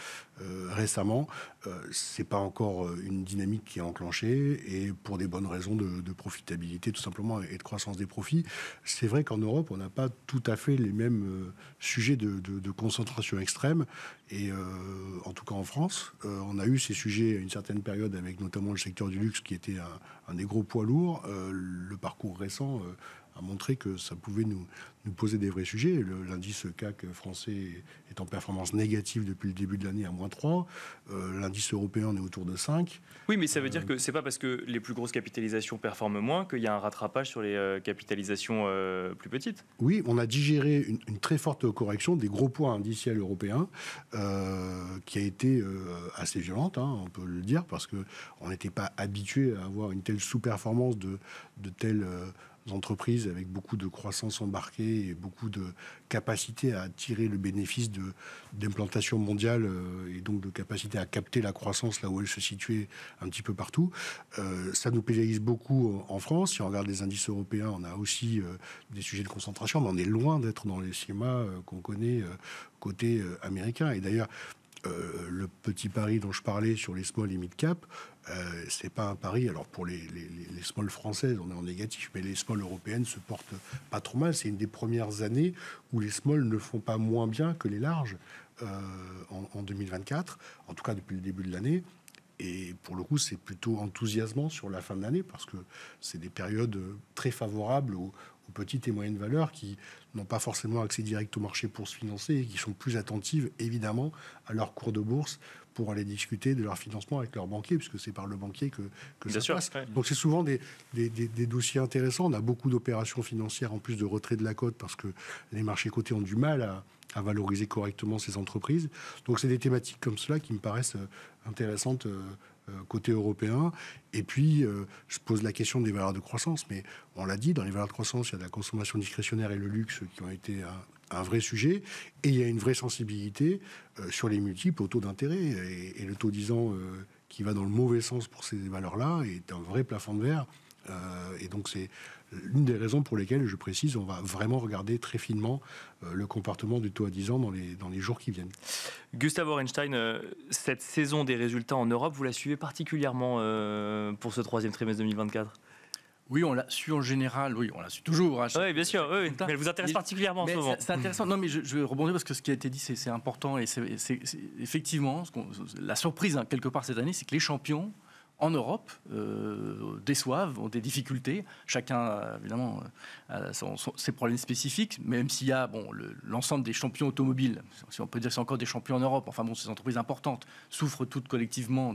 euh, récemment. Euh, ce n'est pas encore une dynamique qui est enclenchée et pour des bonnes raisons de, profitabilité tout simplement et de croissance des profits. C'est vrai qu'en Europe, on n'a pas tout à fait les mêmes sujets de, concentration extrême et en tout cas en France, on a eu ces sujets à une certaine période avec notamment le secteur du luxe qui était un des gros poids lourds. le parcours récent a montré que ça pouvait nous, nous poser des vrais sujets. L'indice CAC français est en performance négative depuis le début de l'année à moins 3. Euh, l'indice européen on est autour de 5. Oui, mais ça veut dire euh, que c'est pas parce que les plus grosses capitalisations performent moins qu'il y a un rattrapage sur les euh, capitalisations plus petites. Oui, on a digéré une, très forte correction des gros points indiciels européens qui a été assez violente, hein, on peut le dire, parce qu'on n'était pas habitué à avoir une telle sous-performance de, de Entreprises avec beaucoup de croissance embarquée et beaucoup de capacité à tirer le bénéfice de d'implantation mondiale euh, et donc de capacité à capter la croissance là où elle se situait un petit peu partout. Euh, ça nous pénalise beaucoup en France. Si on regarde les indices européens, on a aussi euh, des sujets de concentration, mais on est loin d'être dans les schémas qu'on connaît côté américain. Et d'ailleurs, le petit pari dont je parlais sur les small et mid cap, euh, c'est pas un pari. Alors pour les, les, small françaises, on est en négatif, mais les small européennes se portent pas trop mal. C'est une des premières années où les small ne font pas moins bien que les larges euh, en, 2024, en tout cas depuis le début de l'année. Et pour le coup, c'est plutôt enthousiasmant sur la fin de l'année parce que c'est des périodes très favorables aux petites et moyennes valeurs qui n'ont pas forcément accès direct au marché pour se financer et qui sont plus attentives évidemment à leur cours de bourse pour aller discuter de leur financement avec leur banquier, puisque c'est par le banquier que, que ça sûr, passe. Donc c'est souvent des, des, dossiers intéressants. On a beaucoup d'opérations financières en plus de retrait de la cote, parce que les marchés cotés ont du mal à, à valoriser correctement ces entreprises. Donc c'est des thématiques comme cela qui me paraissent euh, intéressantes euh, euh, côté européen. Et puis, je pose la question des valeurs de croissance, mais on l'a dit, dans les valeurs de croissance, il y a de la consommation discrétionnaire et le luxe qui ont été un vrai sujet et il y a une vraie sensibilité euh, sur les multiples au taux d'intérêt. Et, le taux d'isant ans euh, qui va dans le mauvais sens pour ces valeurs-là est un vrai plafond de verre. Euh, et donc c'est l'une des raisons pour lesquelles, je précise, on va vraiment regarder très finement le comportement du taux à 10 ans dans les, dans les jours qui viennent. Gustavo Orenstein, cette saison des résultats en Europe, vous la suivez particulièrement pour ce troisième trimestre 2024 oui, on la su en général, oui, on la suit toujours. Hein, oui, bien sûr, mais elle vous intéresse particulièrement en ce moment. C'est intéressant, non, mais je, je, vais rebondir parce que ce qui a été dit, c'est important et c'est effectivement la surprise, hein, quelque part, cette année, c'est que les champions en Europe euh, déçoivent, ont des difficultés. Chacun, évidemment, euh, a ses problèmes spécifiques, même s'il y a bon, l'ensemble des champions automobiles, si on peut dire que c'est encore des champions en Europe, enfin bon, ces entreprises importantes souffrent toutes collectivement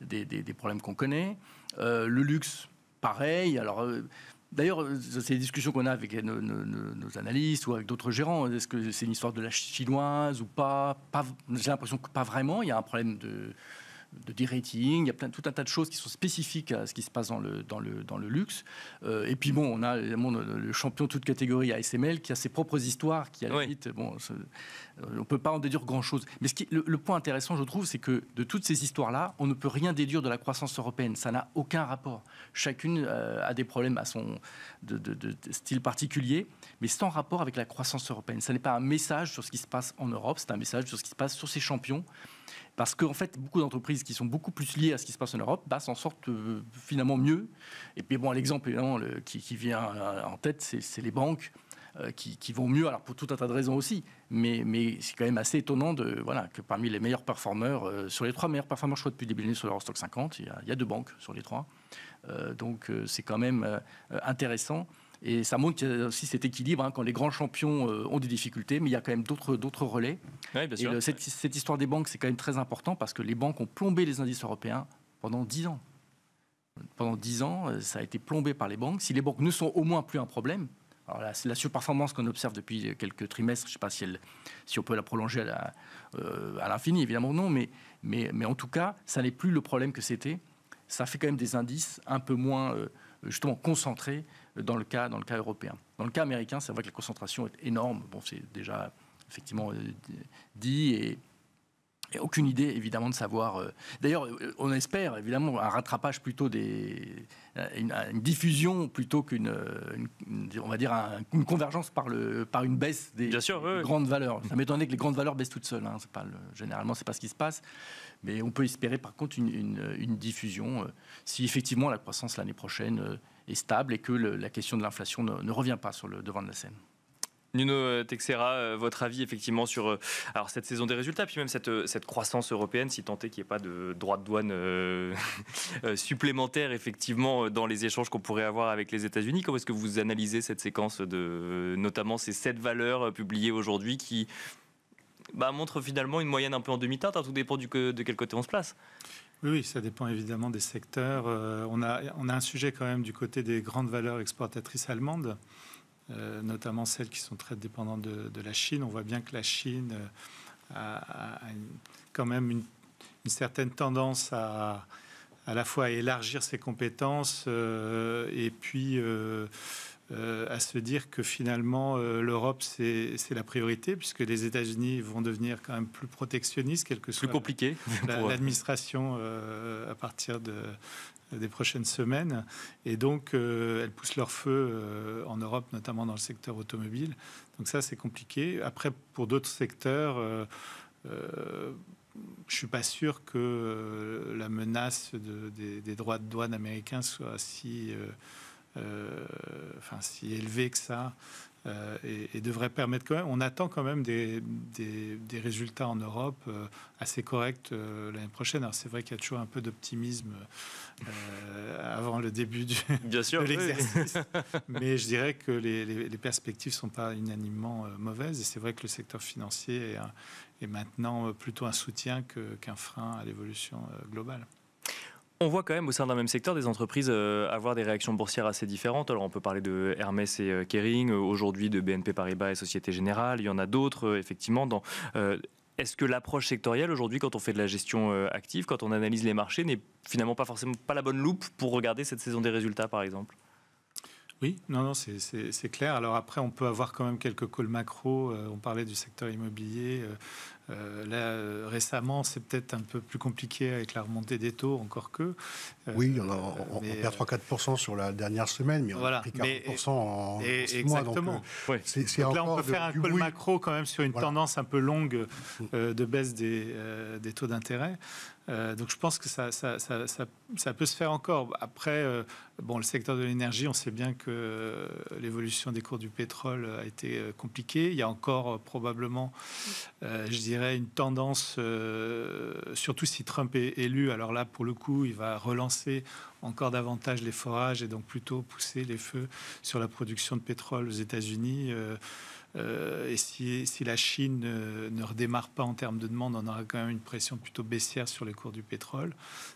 des, problèmes qu'on connaît. Euh, le luxe, pareil. Alors. Euh, d'ailleurs, euh, c'est les discussions qu'on a avec nos, analystes ou avec d'autres gérants. Est-ce que c'est une histoire de la chinoise ou pas, pas J'ai l'impression que pas vraiment. Il y a un problème de, de rating il y a plein, tout un tas de choses qui sont spécifiques à ce qui se passe dans le, dans le, dans le luxe. Euh, et puis bon, on a le champion toute catégorie ASML qui a ses propres histoires, qui à bon, euh, on peut pas en déduire grand-chose. Mais ce qui, le, point intéressant, je trouve, c'est que de toutes ces histoires-là, on ne peut rien déduire de la croissance européenne. Ça n'a aucun rapport. Chacune euh, a des problèmes à son de, style particulier, mais sans rapport avec la croissance européenne. Ça n'est pas un message sur ce qui se passe en Europe, c'est un message sur ce qui se passe sur ces champions. Parce qu'en fait, beaucoup d'entreprises qui sont beaucoup plus liées à ce qui se passe en Europe bah, s'en sortent euh, finalement mieux. Et puis, bon, l'exemple le, qui, vient euh, en tête, c'est les banques. Euh, qui, vont mieux, alors pour tout un tas de raisons aussi, mais, c'est quand même assez étonnant de, que parmi les meilleurs performeurs, sur les trois meilleurs performeurs, je crois, depuis début de sur l'Eurostock 50, il y, a, deux banques sur les trois. donc c'est quand même intéressant. Et ça montre aussi cet équilibre hein, quand les grands champions euh, ont des difficultés, mais il y a quand même d'autres, d'autres relais. cette, histoire des banques, c'est quand même très important parce que les banques ont plombé les indices européens pendant 10 ans. Pendant 10 ans, euh, ça a été plombé par les banques. Si les banques ne sont au moins plus un problème, alors la, la surperformance qu'on observe depuis quelques trimestres, je ne sais pas si, si, on peut la prolonger à, euh, à l'infini, évidemment non, mais, mais, en tout cas, ça n'est plus le problème que c'était. Ça fait quand même des indices un peu moins justement concentrés dans le cas, dans le cas européen. Dans le cas américain, c'est vrai que la concentration est énorme. Bon, c'est déjà effectivement euh, dit et aucune idée, évidemment, de savoir. Euh, d'ailleurs, euh, on espère, évidemment, un rattrapage plutôt des. Euh, une, diffusion plutôt qu'une. on va dire, une convergence par, le, par une baisse des, grandes valeurs. Ça m'étonnerait que les grandes valeurs baissent toutes seules. Hein. Pas n'est généralement, c'est pas ce qui se passe. Mais on peut espérer, par contre, une, diffusion si effectivement la croissance l'année prochaine est stable et que la question de l'inflation ne, ne revient pas sur le devant de la scène. Nuno euh, Texera, euh, votre avis effectivement sur euh, alors cette saison des résultats, puis même cette, croissance européenne, si tant est qu'il n'y ait pas de droits de douane supplémentaires effectivement dans les échanges qu'on pourrait avoir avec les États-Unis. Comment est-ce que vous analysez cette séquence de notamment ces sept valeurs publiées aujourd'hui qui bah, montrent finalement une moyenne un peu en demi-teinte hein, Tout dépend du de quel côté on se place. Oui, oui, ça dépend évidemment des secteurs. on, on a un sujet quand même du côté des grandes valeurs exportatrices allemandes. Euh, notamment celles qui sont très dépendantes de, la Chine. On voit bien que la Chine euh, a, quand même une, certaine tendance à à la fois à élargir ses compétences euh, et puis à se dire que finalement l'Europe c'est la priorité puisque les États-Unis vont devenir quand même plus protectionnistes, quelque que plus soit l'administration à partir de, des prochaines semaines. Et donc, euh, elles poussent leur feu euh, en Europe, notamment dans le secteur automobile. Donc ça, c'est compliqué. Après, pour d'autres secteurs, euh, euh je suis pas sûr que la menace des, droits de douane américains soit si, enfin, si élevée que ça. et, devrait permettre quand même. On attend quand même des, des, résultats en Europe assez corrects l'année prochaine. Alors c'est vrai qu'il y a toujours un peu d'optimisme euh, avant le début du, Bien sûr, de l'exercice. Mais je dirais que les, perspectives ne sont pas unanimement euh, mauvaises. Et c'est vrai que le secteur financier est, maintenant euh, plutôt un soutien qu'un frein à l'évolution globale. On voit quand même au sein d'un même secteur des entreprises avoir des réactions boursières assez différentes. Alors on peut parler de Hermès et Kering, aujourd'hui de BNP Paribas et Société Générale. Il y en a d'autres, effectivement, dans est-ce que l'approche sectorielle aujourd'hui, quand on fait de la gestion euh, active, quand on analyse les marchés, n'est finalement pas forcément pas la bonne loupe pour regarder cette saison des résultats, par exemple oui, non, non, c'est clair. Alors après, on peut avoir quand même quelques calls macro. Euh, on parlait du secteur immobilier. Euh, euh, là, euh, récemment, c'est peut-être un peu plus compliqué avec la remontée des taux, encore que. Euh, oui, on, perd 3-4% sur la dernière semaine, mais on voilà, a pris 40% en six exactement. Donc, là, on peut faire un peu le macro quand même sur une tendance un peu longue mm. de baisse des taux d'intérêt. Euh, donc je pense que ça, peut se faire encore. Après, euh, bon, le secteur de l'énergie, on sait bien que euh, l'évolution des cours du pétrole a été compliquée. Il y a encore probablement, je dirais, une tendance, surtout si Trump est élu. Alors là, pour le coup, il va relancer encore davantage les forages et donc plutôt pousser les feux sur la production de pétrole aux États-Unis. Euh, et si, si, la Chine euh, ne redémarre pas en termes de demande, on aura quand même une pression plutôt baissière sur les cours du pétrole.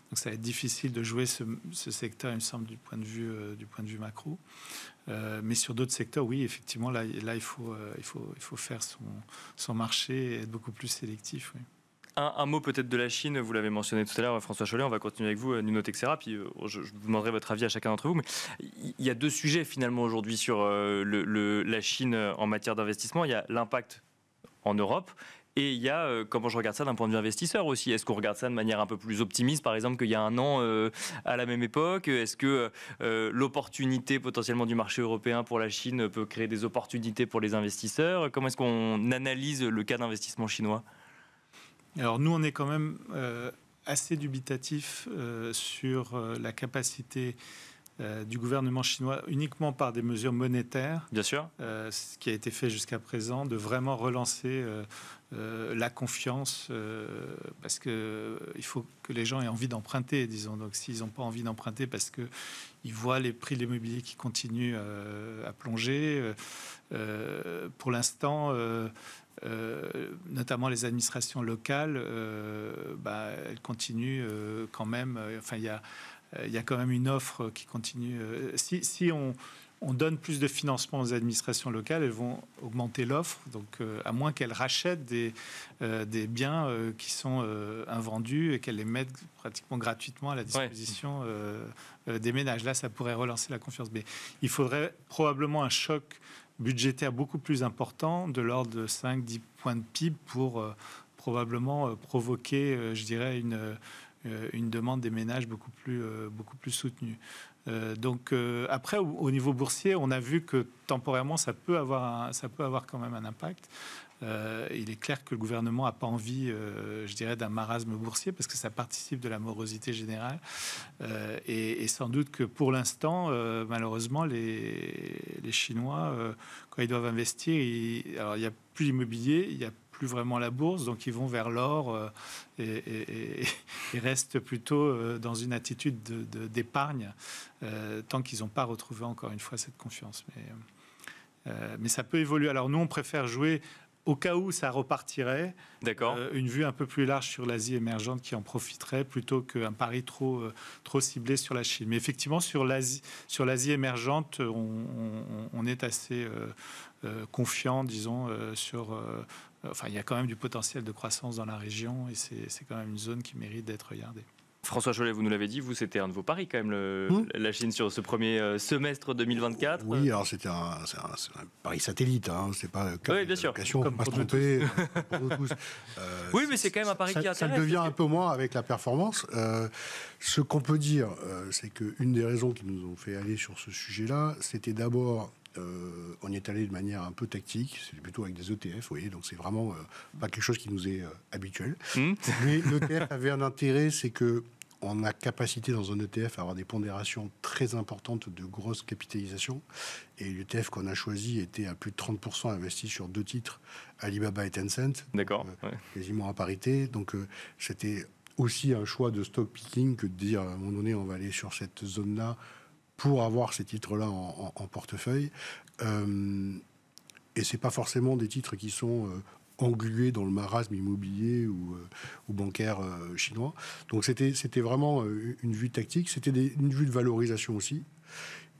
Donc ça va être difficile de jouer ce, secteur, il me semble, du point de vue, euh, du point de vue macro. mais sur d'autres secteurs, oui, effectivement, là, là il, faut, il, faut, il faut faire son, son marché et être beaucoup plus sélectif. Oui. Un, mot peut-être de la Chine, vous l'avez mentionné tout à l'heure, François Chollet, on va continuer avec vous, euh, Nuno Texera, puis euh, oh, je, vous demanderai votre avis à chacun d'entre vous. Mais il y a deux sujets finalement aujourd'hui sur euh, la Chine en matière d'investissement. Il y a l'impact en Europe et il y a comment je regarde ça d'un point de vue investisseur aussi. Est-ce qu'on regarde ça de manière un peu plus optimiste, par exemple, qu'il y a un an à la même époque Est-ce que l'opportunité potentiellement du marché européen pour la Chine peut créer des opportunités pour les investisseurs Comment est-ce qu'on analyse le cas d'investissement chinois alors nous, on est quand même euh, assez dubitatif euh, sur euh, la capacité du gouvernement chinois, uniquement par des mesures monétaires, bien sûr, ce qui a été fait jusqu'à présent, de vraiment relancer la confiance, parce que il faut que les gens aient envie d'emprunter, disons. Donc s'ils n'ont pas envie d'emprunter parce que ils voient les prix de l'immobilier qui continuent à plonger, pour l'instant euh, notamment les administrations locales, euh, bah, elles continuent euh, quand même. Enfin, il y a, quand même une offre qui continue. si, on, donne plus de financement aux administrations locales, elles vont augmenter l'offre. Donc, à moins qu'elles rachètent des, des biens qui sont invendus et qu'elles les mettent pratiquement gratuitement à la disposition des ménages. Là, ça pourrait relancer la confiance. Mais il faudrait probablement un choc budgétaire beaucoup plus important, de l'ordre de 5-10 points de PIB pour euh, probablement euh, provoquer, euh, je dirais, une, une demande des ménages beaucoup plus, beaucoup plus soutenue. donc après, au, niveau boursier, on a vu que temporairement, ça peut avoir, ça peut avoir quand même un impact. Euh, il est clair que le gouvernement n'a pas envie, euh, je dirais, d'un marasme boursier parce que ça participe de la morosité générale. Euh, et, sans doute que pour l'instant, malheureusement, les, Chinois, quand ils doivent investir, alors il n'y a plus l'immobilier, il n'y a plus vraiment la bourse, donc ils vont vers l'or et, et, et, restent plutôt dans une attitude d'épargne tant qu'ils n'ont pas retrouvé encore une fois cette confiance. Mais, mais ça peut évoluer. Alors nous, on préfère jouer au cas où ça repartirait, euh, une vue un peu plus large sur l'Asie émergente qui en profiterait plutôt qu'un pari trop, euh, ciblé sur la Chine. Mais effectivement, sur l'Asie, émergente, on, est assez euh, confiant, disons, sur. enfin, il y a quand même du potentiel de croissance dans la région et c'est quand même une zone qui mérite d'être regardée. François Cholet, vous nous l'avez dit, vous, c'était un de vos paris quand même, hmm. la Chine sur ce premier euh, semestre 2024. Oui, alors c'était un, pari satellite, hein. c'est pas euh, oui, bien sûr. comme pour oui, mais c'est quand même un pari qui intéresse. Ça devient un peu moins avec la performance. Euh, ce qu'on peut dire, c'est qu'une des raisons qui nous ont fait aller sur ce sujet-là, c'était d'abord euh, on y est allé de manière un peu tactique, c'est plutôt avec des ETF, vous voyez, donc c'est vraiment euh, pas quelque chose qui nous est euh, habituel. Hmm. Mais l'ETF avait un intérêt, c'est que on a capacité dans un ETF à avoir des pondérations très importantes de grosses capitalisations. Et l'ETF qu'on a choisi était à plus de 30% investi sur deux titres, Alibaba et Tencent. D'accord. Quasiment à parité. Donc c'était aussi un choix de stock picking que de dire à un moment donné on va aller sur cette zone-là pour avoir ces titres-là en, portefeuille. Euh, et c'est pas forcément des titres qui sont euh, englués dans le marasme immobilier ou, euh, bancaire euh, chinois. Donc c'était, c'était vraiment une vue tactique, c'était une vue de valorisation aussi.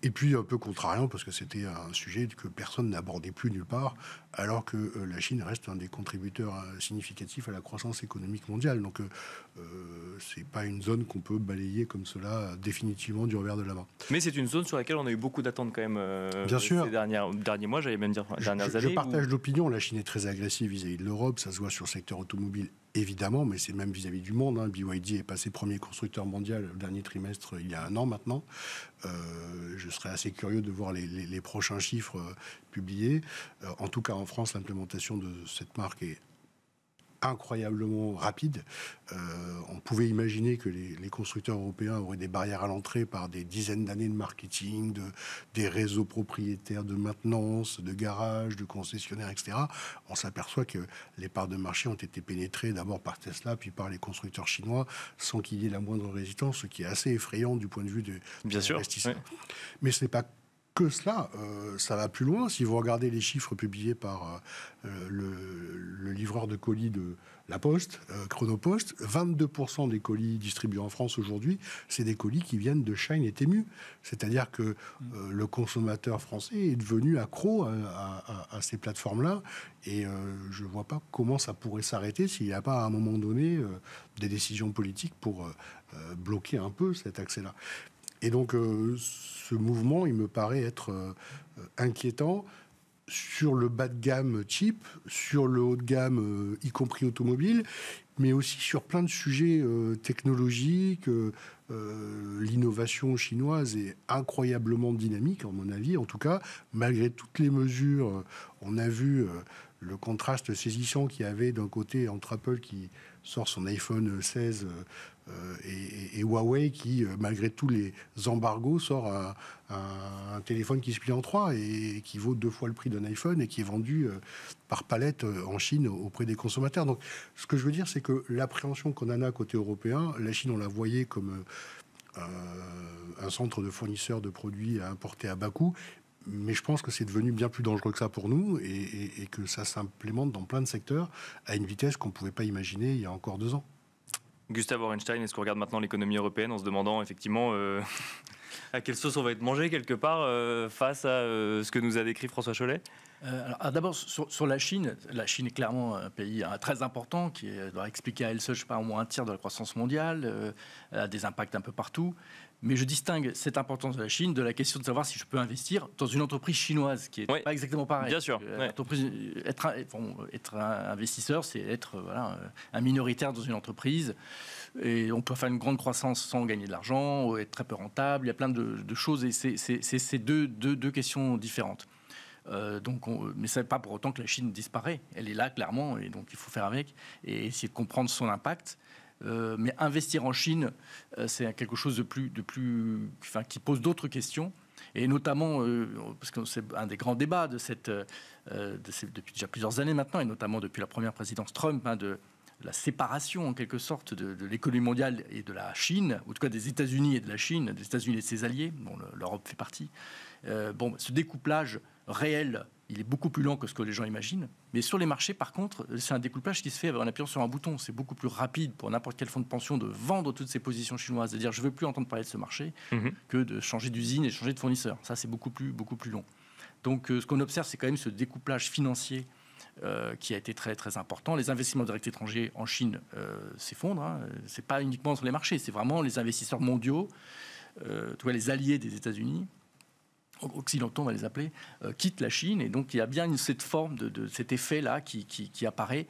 Et puis un peu contrariant parce que c'était un sujet que personne n'abordait plus nulle part, alors que euh, la Chine reste un des contributeurs euh, significatifs à la croissance économique mondiale. Donc ce euh, c'est pas une zone qu'on peut balayer comme cela définitivement du revers de la main. Mais c'est une zone sur laquelle on a eu beaucoup d'attentes quand même. Bien sûr. Ces derniers mois, j'allais même dire dernières je, années. partage l'opinion. La Chine est très agressive vis-à-vis -vis de l'Europe. Ça se voit sur le secteur automobile évidemment, mais c'est même vis-à-vis du monde. Hein. BYD est passé premier constructeur mondial le dernier trimestre, euh, il y a un an maintenant. Euh, je serais assez curieux de voir les, prochains chiffres euh, publiés. en tout cas, en France, l'implémentation de cette marque est incroyablement rapide. Euh, on pouvait imaginer que les, constructeurs européens auraient des barrières à l'entrée par des dizaines d'années de marketing, de, des réseaux propriétaires de maintenance, de garages, de concessionnaires, etc. On s'aperçoit que les parts de marché ont été pénétrées d'abord par Tesla, puis par les constructeurs chinois, sans qu'il y ait la moindre résistance, ce qui est assez effrayant du point de vue de, Bien sûr, Mais ce pas que cela. Euh, ça va plus loin. Si vous regardez les chiffres publiés par euh, le, livreur de colis de La Poste, euh, Chronopost, 22% des colis distribués en France aujourd'hui, c'est des colis qui viennent de Chine et Temu. C'est-à-dire que le consommateur français est devenu accro à, ces plateformes-là. Et je ne vois pas comment ça pourrait s'arrêter s'il n'y a pas à un moment donné des décisions politiques pour bloquer un peu cet accès-là. Et donc, ce mouvement, il me paraît être euh, inquiétant sur le bas de gamme cheap, sur le haut de gamme, euh, y compris automobile, mais aussi sur plein de sujets euh, technologiques. L'innovation chinoise est incroyablement dynamique, à mon avis, en tout cas, malgré toutes les mesures. On a vu le contraste saisissant qu'il y avait d'un côté entre Apple qui sort son iPhone 16 euh, et, Huawei qui, euh, malgré tous les embargos, sort un, un, téléphone qui se plie en trois et, qui vaut deux fois le prix d'un iPhone et qui est vendu euh, par palette en Chine auprès des consommateurs. Donc, ce que je veux dire, c'est que l'appréhension qu'on en a côté européen, la Chine, on la voyait comme un centre de fournisseurs de produits à importer à bas coût, mais je pense que c'est devenu bien plus dangereux que ça pour nous et, et que ça s'implémente dans plein de secteurs à une vitesse qu'on ne pouvait pas imaginer il y a encore deux ans. Gustave Orenstein, est-ce qu'on regarde maintenant l'économie européenne en se demandant effectivement euh, à quelle sauce on va être mangé quelque part euh, face à euh, ce que nous a décrit François Chollet ah, D'abord sur, la Chine, la Chine est clairement un pays très important qui doit expliquer à elle seule, pas, au moins un tiers de la croissance mondiale, a des impacts un peu partout mais je distingue cette importance de la Chine de la question de savoir si je peux investir dans une entreprise chinoise, qui n'est pas exactement pareil. Bien sûr. être, être, investisseur, c'est être euh, un minoritaire dans une entreprise. Et on peut faire une grande croissance sans gagner de l'argent, être très peu rentable. Il y a plein de, choses et c'est deux, deux, questions différentes. Euh, donc on, mais ce pas pour autant que la Chine disparaît. Elle est là, clairement, et donc il faut faire avec et essayer de comprendre son impact. Euh, mais investir en Chine, euh, c'est quelque chose de plus, de plus, enfin, qui pose d'autres questions. Et notamment, euh, parce que c'est un des grands débats de cette, depuis déjà plusieurs années maintenant, et notamment depuis la première présidence Trump, hein, de, la séparation en quelque sorte de, l'économie mondiale et de la Chine, ou en tout cas des États-Unis et de la Chine, des États-Unis et de ses alliés, dont l'Europe fait partie. bon, ce découplage réel il est beaucoup plus lent que ce que les gens imaginent. Mais sur les marchés, par contre, c'est un découplage qui se fait en appuyant sur un bouton. C'est beaucoup plus rapide pour n'importe quel fonds de pension de vendre toutes ces positions chinoises, cest à dire je veux plus entendre parler de ce marché, mhm. que de changer d'usine et changer de fournisseur. Ça, c'est beaucoup plus, beaucoup plus long. Donc, euh, ce qu'on observe, c'est quand même ce découplage financier euh, qui a été très très important. Les investissements directs étrangers en Chine euh, s'effondrent. Hein. Ce n'est pas uniquement sur les marchés, c'est vraiment les investisseurs mondiaux, les alliés des États-Unis, occidentaux, on va les appeler, quitte euh, quittent la Chine. Et donc, il y a bien cette forme de, cet effet-là qui, apparaît.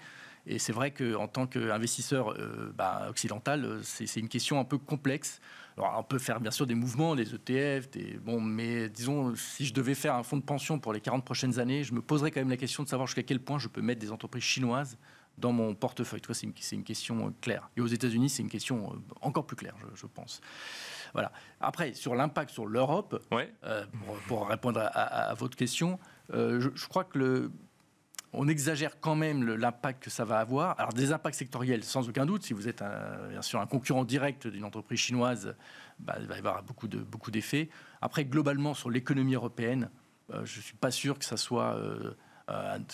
Et c'est vrai qu'en tant qu'investisseur euh, bah, occidental, euh, c'est une question un peu complexe. Alors, on peut faire bien sûr des mouvements, des ETF, des... Bon, mais disons, si je devais faire un fonds de pension pour les 40 prochaines années, je me poserais quand même la question de savoir jusqu'à quel point je peux mettre des entreprises chinoises dans mon portefeuille. Tu vois, c'est une, question claire. Et aux États-Unis, c'est une question encore plus claire, je pense. Après, sur l'impact sur l'Europe, euh, pour, répondre à, votre question, euh, je, crois que on exagère quand même l'impact que ça va avoir. Alors des impacts sectoriels, sans aucun doute. Si vous êtes un, sûr un concurrent direct d'une entreprise chinoise, bah, il va y avoir beaucoup d'effets. Après, globalement sur l'économie européenne, je euh, je suis pas sûr que ça soit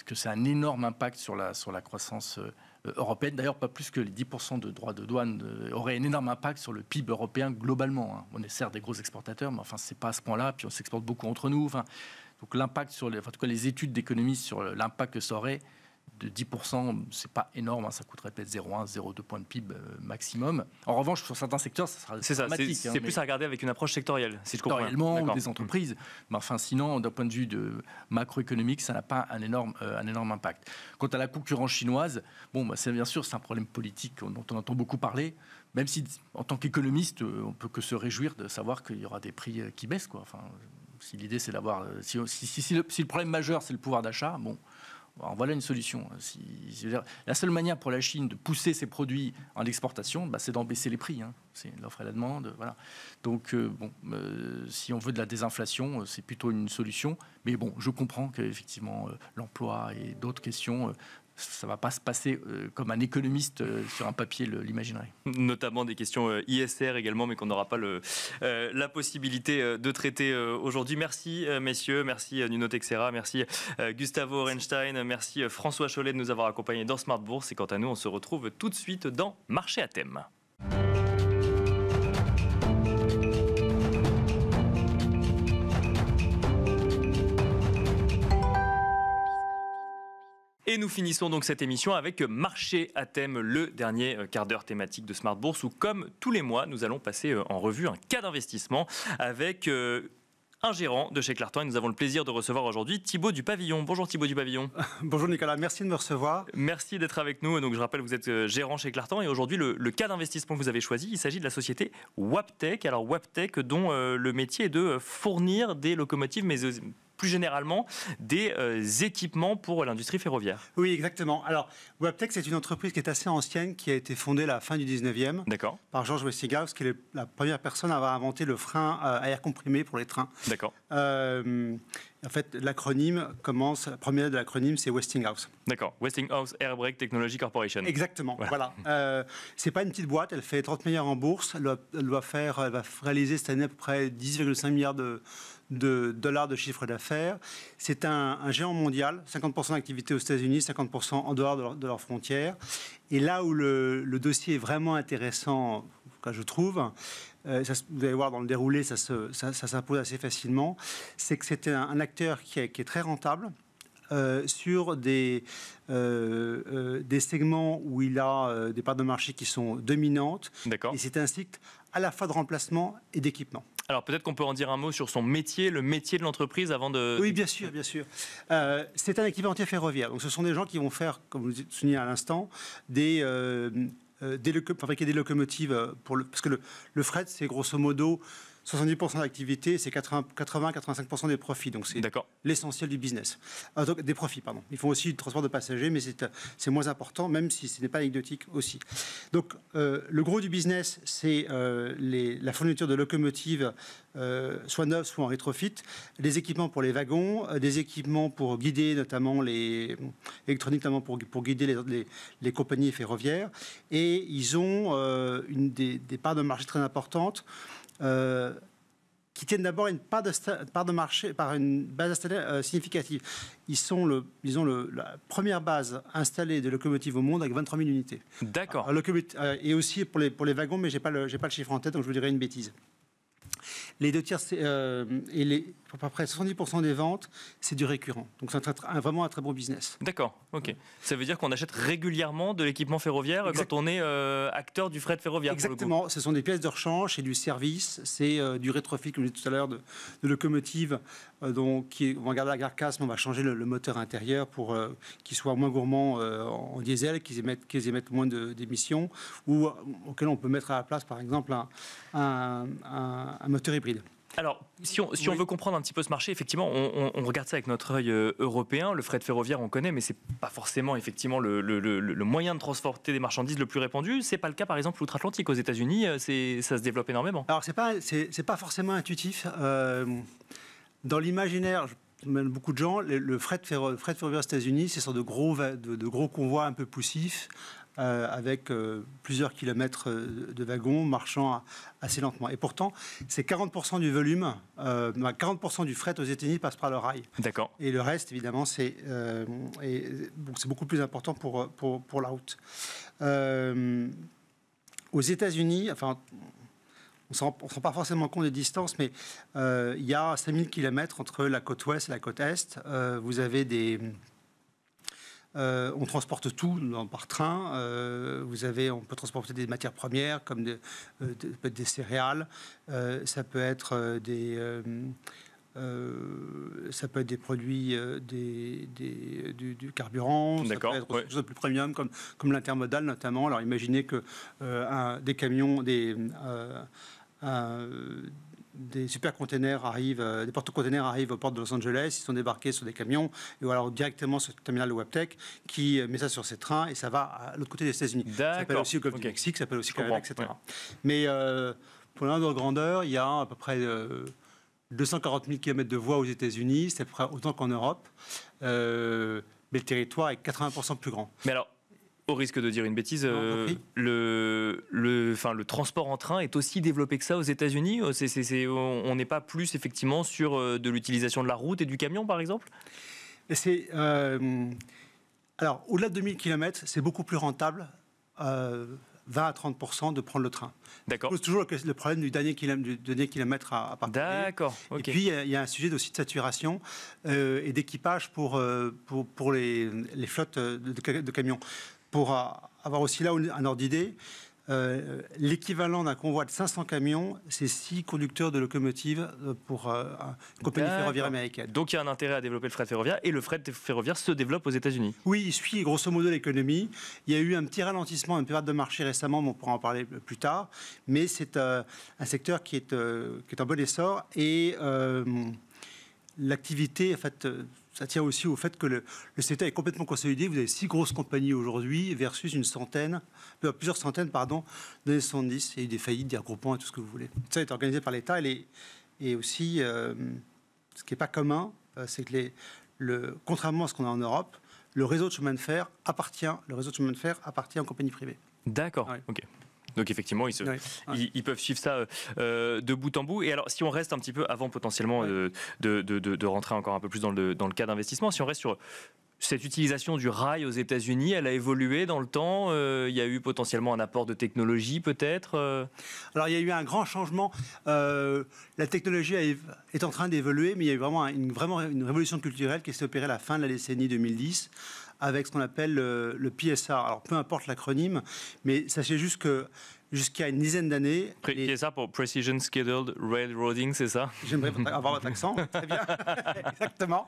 que c'est un énorme impact sur la sur la croissance. Euh, européenne. D'ailleurs, pas plus que les 10% de droits de douane euh, auraient un énorme impact sur le PIB européen globalement. Hein. On est certes des gros exportateurs, mais enfin, c'est pas à ce point-là. Puis on s'exporte beaucoup entre nous. donc l'impact sur les, les études d'économie sur l'impact que ça aurait de 10%, c'est pas énorme, hein, ça coûterait peut-être 0,1, 0,2 points de PIB euh, maximum. En revanche, sur certains secteurs, ça sera C'est hein, c'est plus à regarder avec une approche sectorielle, si je comprends ou des mm. entreprises. Mais enfin, sinon, d'un point de vue de macroéconomique, ça n'a pas un énorme, euh, un énorme impact. Quant à la concurrence chinoise, bon, bah, c'est bien sûr, c'est un problème politique dont on entend beaucoup parler, même si, en tant qu'économiste, euh, on peut que se réjouir de savoir qu'il y aura des prix qui baissent, quoi. Enfin, si l'idée c'est d'avoir, si, le problème majeur c'est le pouvoir d'achat, bon, voilà une solution. Hein, la seule manière pour la Chine de pousser ses produits en exportation, bah, c'est d'en baisser les prix. Hein. C'est l'offre et la demande. Donc, euh, bon, euh, si on veut de la désinflation, euh, c'est plutôt une solution. Mais bon, je comprends qu'effectivement, l'emploi et d'autres questions ça ne va pas se passer euh, comme un économiste euh, sur un papier l'imaginerait. Notamment des questions euh, ISR également, mais qu'on n'aura pas la possibilité de traiter aujourd'hui. Merci messieurs, merci Nuno Texera, merci Gustavo Orenstein, merci François Chollet de nous avoir accompagnés dans Smart Bourse. Et quant à nous, on se retrouve tout de suite dans Marché à thème. Et nous finissons donc cette émission avec Marché à thème, le dernier euh, quart d'heure thématique de Smart Bourse, où comme tous les mois, nous allons passer euh, en revue un cas d'investissement avec euh, un gérant de chez Clarton. et nous avons le plaisir de recevoir aujourd'hui Thibaut du Pavillon. Bonjour Thibaut du Pavillon. Bonjour Nicolas, merci de me recevoir. Merci d'être avec nous. Donc je rappelle, vous êtes gérant chez Clarton et aujourd'hui le, cas d'investissement que vous avez choisi, il s'agit de la société Waptech. Alors Waptech dont le métier est de fournir des locomotives mais plus généralement des euh, équipements pour l'industrie ferroviaire. Oui, exactement. Alors, WebTech, c'est une entreprise qui est assez ancienne, qui a été fondée à la fin du 19e D'accord. par George Westinghouse, qui est la première personne à avoir inventé le frein à air comprimé pour les trains. D'accord. Euh, en fait, l'acronyme commence, la première de l'acronyme, c'est Westinghouse. D'accord, Westinghouse Air Technology Corporation. Exactement, voilà. Euh, c'est pas une petite boîte, elle fait 30 milliards en bourse, elle doit, faire, elle va réaliser cette année à peu près 10,5 milliards de, de dollars de chiffre d'affaires. C'est un, géant mondial, 50% d'activité aux États-Unis, 50% en dehors de leurs frontières. Et là où le, dossier est vraiment intéressant, quand je trouve, euh, ça, vous allez voir dans le déroulé, ça s'impose assez facilement, c'est que c'était un, acteur qui est, très rentable. Euh, sur des, euh, des segments où il a des parts de marché qui sont dominantes. Et c'est un site à la fois de remplacement et d'équipement. Alors peut-être qu'on peut en dire un mot sur son métier, le métier de l'entreprise avant de... Oui, bien sûr, bien sûr. Euh, c'est un équipementier ferroviaire. Donc ce sont des gens qui vont faire, comme vous le soulignez à l'instant, des... Euh, euh, fabriquer des locomotives pour parce que le, le fret c'est grosso modo 70% d'activité, c'est 80-85% des profits. Donc c'est l'essentiel du business. Euh, donc des profits, pardon. Ils font aussi du transport de passagers, mais c'est moins important, même si ce n'est pas anecdotique aussi. Donc euh, le gros du business, c'est euh, la fourniture de locomotives, soit neuves, soit en rétrofit, des équipements pour les wagons, des équipements pour guider notamment les électroniques, notamment pour, guider les, compagnies ferroviaires. Et ils ont une, des parts de marché très importantes. Euh, qui tiennent d'abord une part de, de, marché par une base installée euh, significative. Ils sont, le, disons, la première base installée de locomotives au monde avec 23 000 unités. D'accord. Euh, et aussi pour les, pour les wagons, mais je n'ai pas, le, pas le chiffre en tête, donc je vous dirai une bêtise. Les deux tiers, et les, à près 70% des ventes, c'est du récurrent. Donc c'est vraiment un très bon business. D'accord, ok. Ça veut dire qu'on achète régulièrement de l'équipement ferroviaire quand on est euh, acteur du fret ferroviaire. Exactement, ce sont des pièces de rechange et du service, c'est euh, du rétrofit, comme je disais tout à l'heure, de, locomotive. locomotives. Euh, donc, on va garder la carcasse, mais on va changer le, moteur intérieur pour qu'il soit moins gourmand en diesel, qu'ils émettent, émettent moins d'émissions, ou auquel on peut mettre à la place, par exemple, un moteur hybride alors, si, on, veut comprendre un petit peu ce marché, effectivement, on, regarde ça avec notre œil euh, européen. Le fret ferroviaire, on connaît, mais c'est pas forcément effectivement le, moyen de transporter des marchandises le plus répandu. C'est pas le cas, par exemple, loutre atlantique aux États-Unis. Euh, c'est, ça se développe énormément. Alors, ce pas, pas forcément intuitif. Euh, dans l'imaginaire, beaucoup de gens, le, fret, ferroviaire aux États-Unis, c'est sur de gros, de gros convois un peu poussifs, euh, avec euh, plusieurs kilomètres euh, de wagons marchant assez lentement. Et pourtant, c'est 40% du volume, 40% bah, du fret aux États-Unis passe par le rail. D'accord. Et le reste, évidemment, c'est beaucoup plus important pour, pour, la route. aux États-Unis, enfin, on ne se rend pas forcément compte des distances, mais il y a 5000 km entre la côte ouest et la côte est. vous avez des, euh, on transporte tout par train. Euh, vous avez, on peut transporter des matières premières comme des céréales. ça peut être des ça peut être des produits des, du, carburant, ça peut être plus premium comme, comme l'intermodal notamment. Alors imaginez que euh, des camions, des des super containers arrivent, euh, des porte conteneurs arrivent aux portes de Los Angeles, ils sont débarqués sur des camions, ou alors directement sur le terminal de WebTech, qui euh, met ça sur ses trains et ça va à l'autre côté des États-Unis. Ça s'appelle aussi le Golfe du Mexique, ça s'appelle aussi Canada, etc. Mais euh, pour l'ordre de grandeur, il y a à peu près 240 000 km de voies aux États-Unis, c'est à peu près autant qu'en Europe, mais le territoire est 80% plus grand. Mais alors au risque de dire une bêtise, euh, le, le, enfin, le transport en train est aussi développé que ça aux États-Unis euh, On n'est pas plus effectivement sur euh, de l'utilisation de la route et du camion, par exemple C'est. alors, au-delà de 2000 km, c'est beaucoup plus rentable. 20 à 30 de prendre le train. D'accord. pose toujours le problème du dernier kilomètre, à, à partir. D'accord. Et puis il y, a un sujet aussi de saturation et d'équipage pour, pour, les, flottes de, de camions pour avoir aussi là un ordre d'idée, euh, l'équivalent d'un convoi de 500 camions, c'est 6 conducteurs de locomotives euh, pour euh, une compagnie ferroviaire américaine. Donc il y a un intérêt à développer le fret ferroviaire et le fret ferroviaire se développe aux États-Unis. Oui, il suit grosso modo l'économie. Il y a eu un petit ralentissement, une période de marché récemment, mais on pourra en parler plus tard. Mais c'est un secteur qui est, qui est en bon essor et l'activité en fait, ça tient aussi au fait que le, le, est complètement consolidé. Vous avez six grosses compagnies aujourd'hui versus une centaine, euh, plusieurs centaines, pardon, des 70. Il y a eu des faillites, des regroupements et tout ce que vous voulez. ça est organisé par l'État et, et aussi, euh, ce qui n'est pas commun, euh, c'est que les, le, contrairement à ce qu'on a en Europe, le réseau de chemin de fer appartient, le réseau de chemin de fer appartient aux compagnies privées. D'accord. Ok. Donc effectivement, ils, se, ils, peuvent suivre ça euh, euh, de bout en bout. Et alors, si on reste un petit peu avant potentiellement euh, de, rentrer encore un peu plus dans le, dans le cas d'investissement, si on reste sur cette utilisation du rail aux États-Unis, elle a évolué dans le temps. il y a eu potentiellement un apport de technologie, peut-être. Alors il y a eu un grand changement. la technologie est en train d'évoluer, mais il y a eu vraiment une, vraiment une révolution culturelle qui s'est opérée à la fin de la décennie 2010 avec ce qu'on appelle le, PSR, Alors peu importe l'acronyme, mais sachez juste que jusqu'à une dizaine d'années. PSR pour Precision Scheduled Railroading, c'est ça J'aimerais avoir votre accent. Très bien. exactement.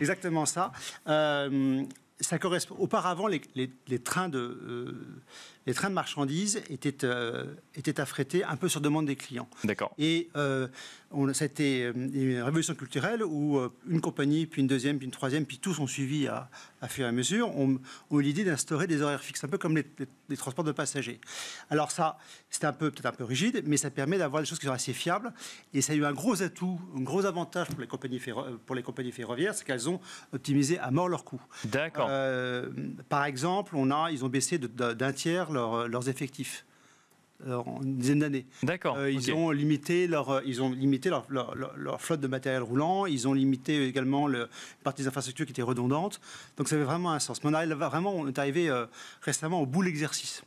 Exactement ça. Euh, ça correspond. Auparavant, les, trains, de, euh, les trains de marchandises étaient, euh, étaient affrétés un peu sur demande des clients. D'accord. Et on, a euh, une révolution culturelle où euh, une compagnie, puis une deuxième, puis une troisième, puis tous ont suivi à, à fur et à mesure, ont, eu l'idée d'instaurer des horaires fixes, un peu comme les, transports de passagers. Alors ça, c'était un peu peut-être un peu rigide, mais ça permet d'avoir des choses qui sont assez fiables. Et ça a eu un gros atout, un gros avantage pour les compagnies, euh, pour les compagnies ferroviaires, c'est qu'elles ont optimisé à mort leurs coûts. D'accord. par exemple, on a, ils ont baissé d'un tiers leurs effectifs. Euh, en une dizaine d'années. Euh, euh, ils, ont limité leur, ils ont limité leur, flotte de matériel roulant, ils ont limité également le, une partie des infrastructures qui étaient redondantes. Donc ça avait vraiment un sens. Mais on vraiment, est arrivé récemment au bout de l'exercice.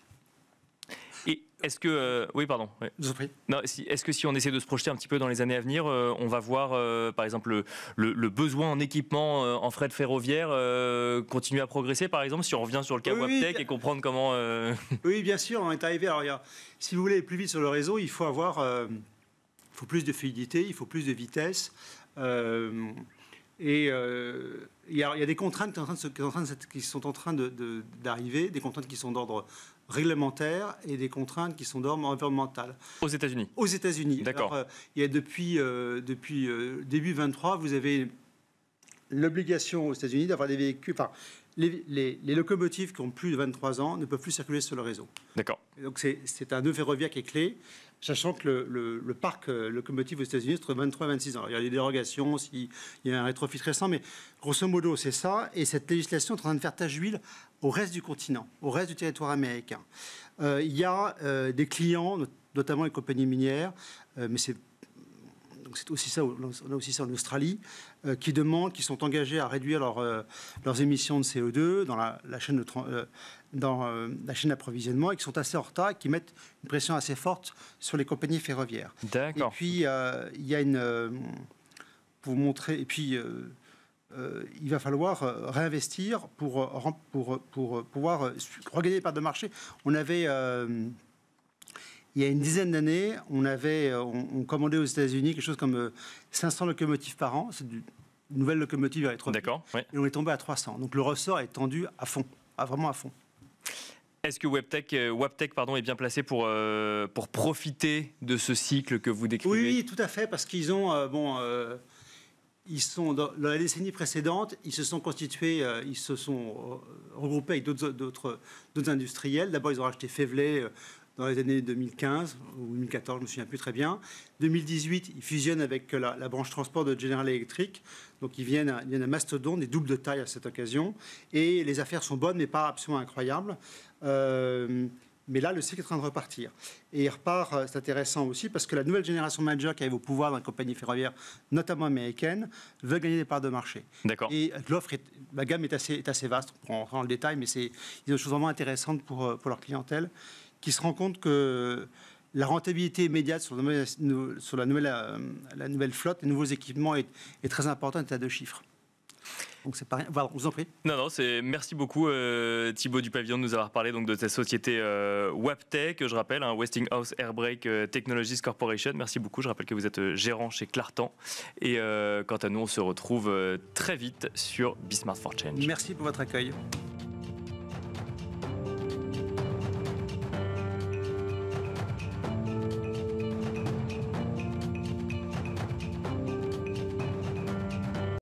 Est-ce que, euh, oui, pardon. Non, si, est-ce que si on essaie de se projeter un petit peu dans les années à venir, euh, on va voir, euh, par exemple, le, le, besoin en équipement, en frais de ferroviaire, continuer à progresser, par exemple, si on revient sur le cas oui, et comprendre comment. Oui, bien sûr, on est arrivé. Alors, il si vous voulez plus vite sur le réseau, il faut avoir, faut plus de fluidité, il faut plus de vitesse. Et il, y a, y, a des contraintes qui, sont en train de, sont en train d'arriver, des contraintes qui sont d'ordre réglementaires et des contraintes qui sont d'ordre environnemental. Aux États-Unis Aux États-Unis. D'accord. Euh, il y a depuis, euh, depuis euh, début 23, vous avez l'obligation aux États-Unis d'avoir des véhicules. Enfin, les, locomotives qui ont plus de 23 ans ne peuvent plus circuler sur le réseau. D'accord. Donc c'est un nœud ferroviaire qui est clé sachant que le, parc euh, locomotive aux États-Unis entre 23 26 ans. il y a des dérogations, s'il il y a un rétrofit récent, mais grosso modo, c'est ça. Et cette législation est en train de faire tâche d'huile au reste du continent, au reste du territoire américain. Euh, il y a euh, des clients, notamment les compagnies minières, mais c'est aussi ça, on a aussi ça en Australie, qui demandent, qui sont engagés à réduire leurs émissions de CO2 dans la, chaîne de, transport, dans euh, la chaîne d'approvisionnement et qui sont assez en retard et qui mettent une pression assez forte sur les compagnies ferroviaires. D'accord. Et puis, euh, il y a une. Euh, pour montrer. Et puis. il va falloir réinvestir pour, pour, pour pouvoir regagner les de marché. On avait, il y a une dizaine d'années, on, avait, on, commandait aux États-Unis quelque chose comme 500 locomotives par an. C'est une nouvelle locomotive à être D'accord. Et on est tombé à 300. Donc le ressort est tendu à fond, à, vraiment à fond. Est-ce que WebTech, euh, WebTech pardon, est bien placé pour, euh, pour profiter de ce cycle que vous décrivez oui, oui, tout à fait, parce qu'ils ont, euh, bon, ils sont dans, la décennie précédente, ils se sont constitués, ils se sont regroupés avec d'autres, industriels. D'abord, ils ont racheté Févelé dans les années 2015 ou 2014, je ne me souviens plus très bien. 2018, ils fusionnent avec la, branche transport de General Electric. Donc ils viennent, à, ils viennent Mastodon, des doubles de taille à cette occasion. Et les affaires sont bonnes, mais pas absolument incroyables. Euh, mais là, le cycle est en train de repartir. Et il repart, euh, c'est intéressant aussi, parce que la nouvelle génération manager qui arrive au pouvoir dans les compagnies ferroviaires, notamment américaines, veut gagner des parts de marché. D'accord. Et euh, l'offre, la gamme est assez, assez vaste, on rentre dans le détail, mais c'est des choses vraiment intéressantes pour, pour leur clientèle, qui se rend compte que la rentabilité immédiate sur, la nouvelle, sur la, nouvelle, la nouvelle flotte, les nouveaux équipements est, est très importante, à deux chiffres. Donc c'est pas rien. Voilà, vous en prie. Non, non, c'est merci beaucoup euh, Thibaut du Pavillon de nous avoir parlé donc de cette société euh, WebTech, je rappelle, hein, Westinghouse Airbrake euh, Technologies Corporation. Merci beaucoup. Je rappelle que vous êtes gérant chez Clartan. Et quant à nous, on se retrouve très vite sur Bismart for Change. Merci pour votre accueil.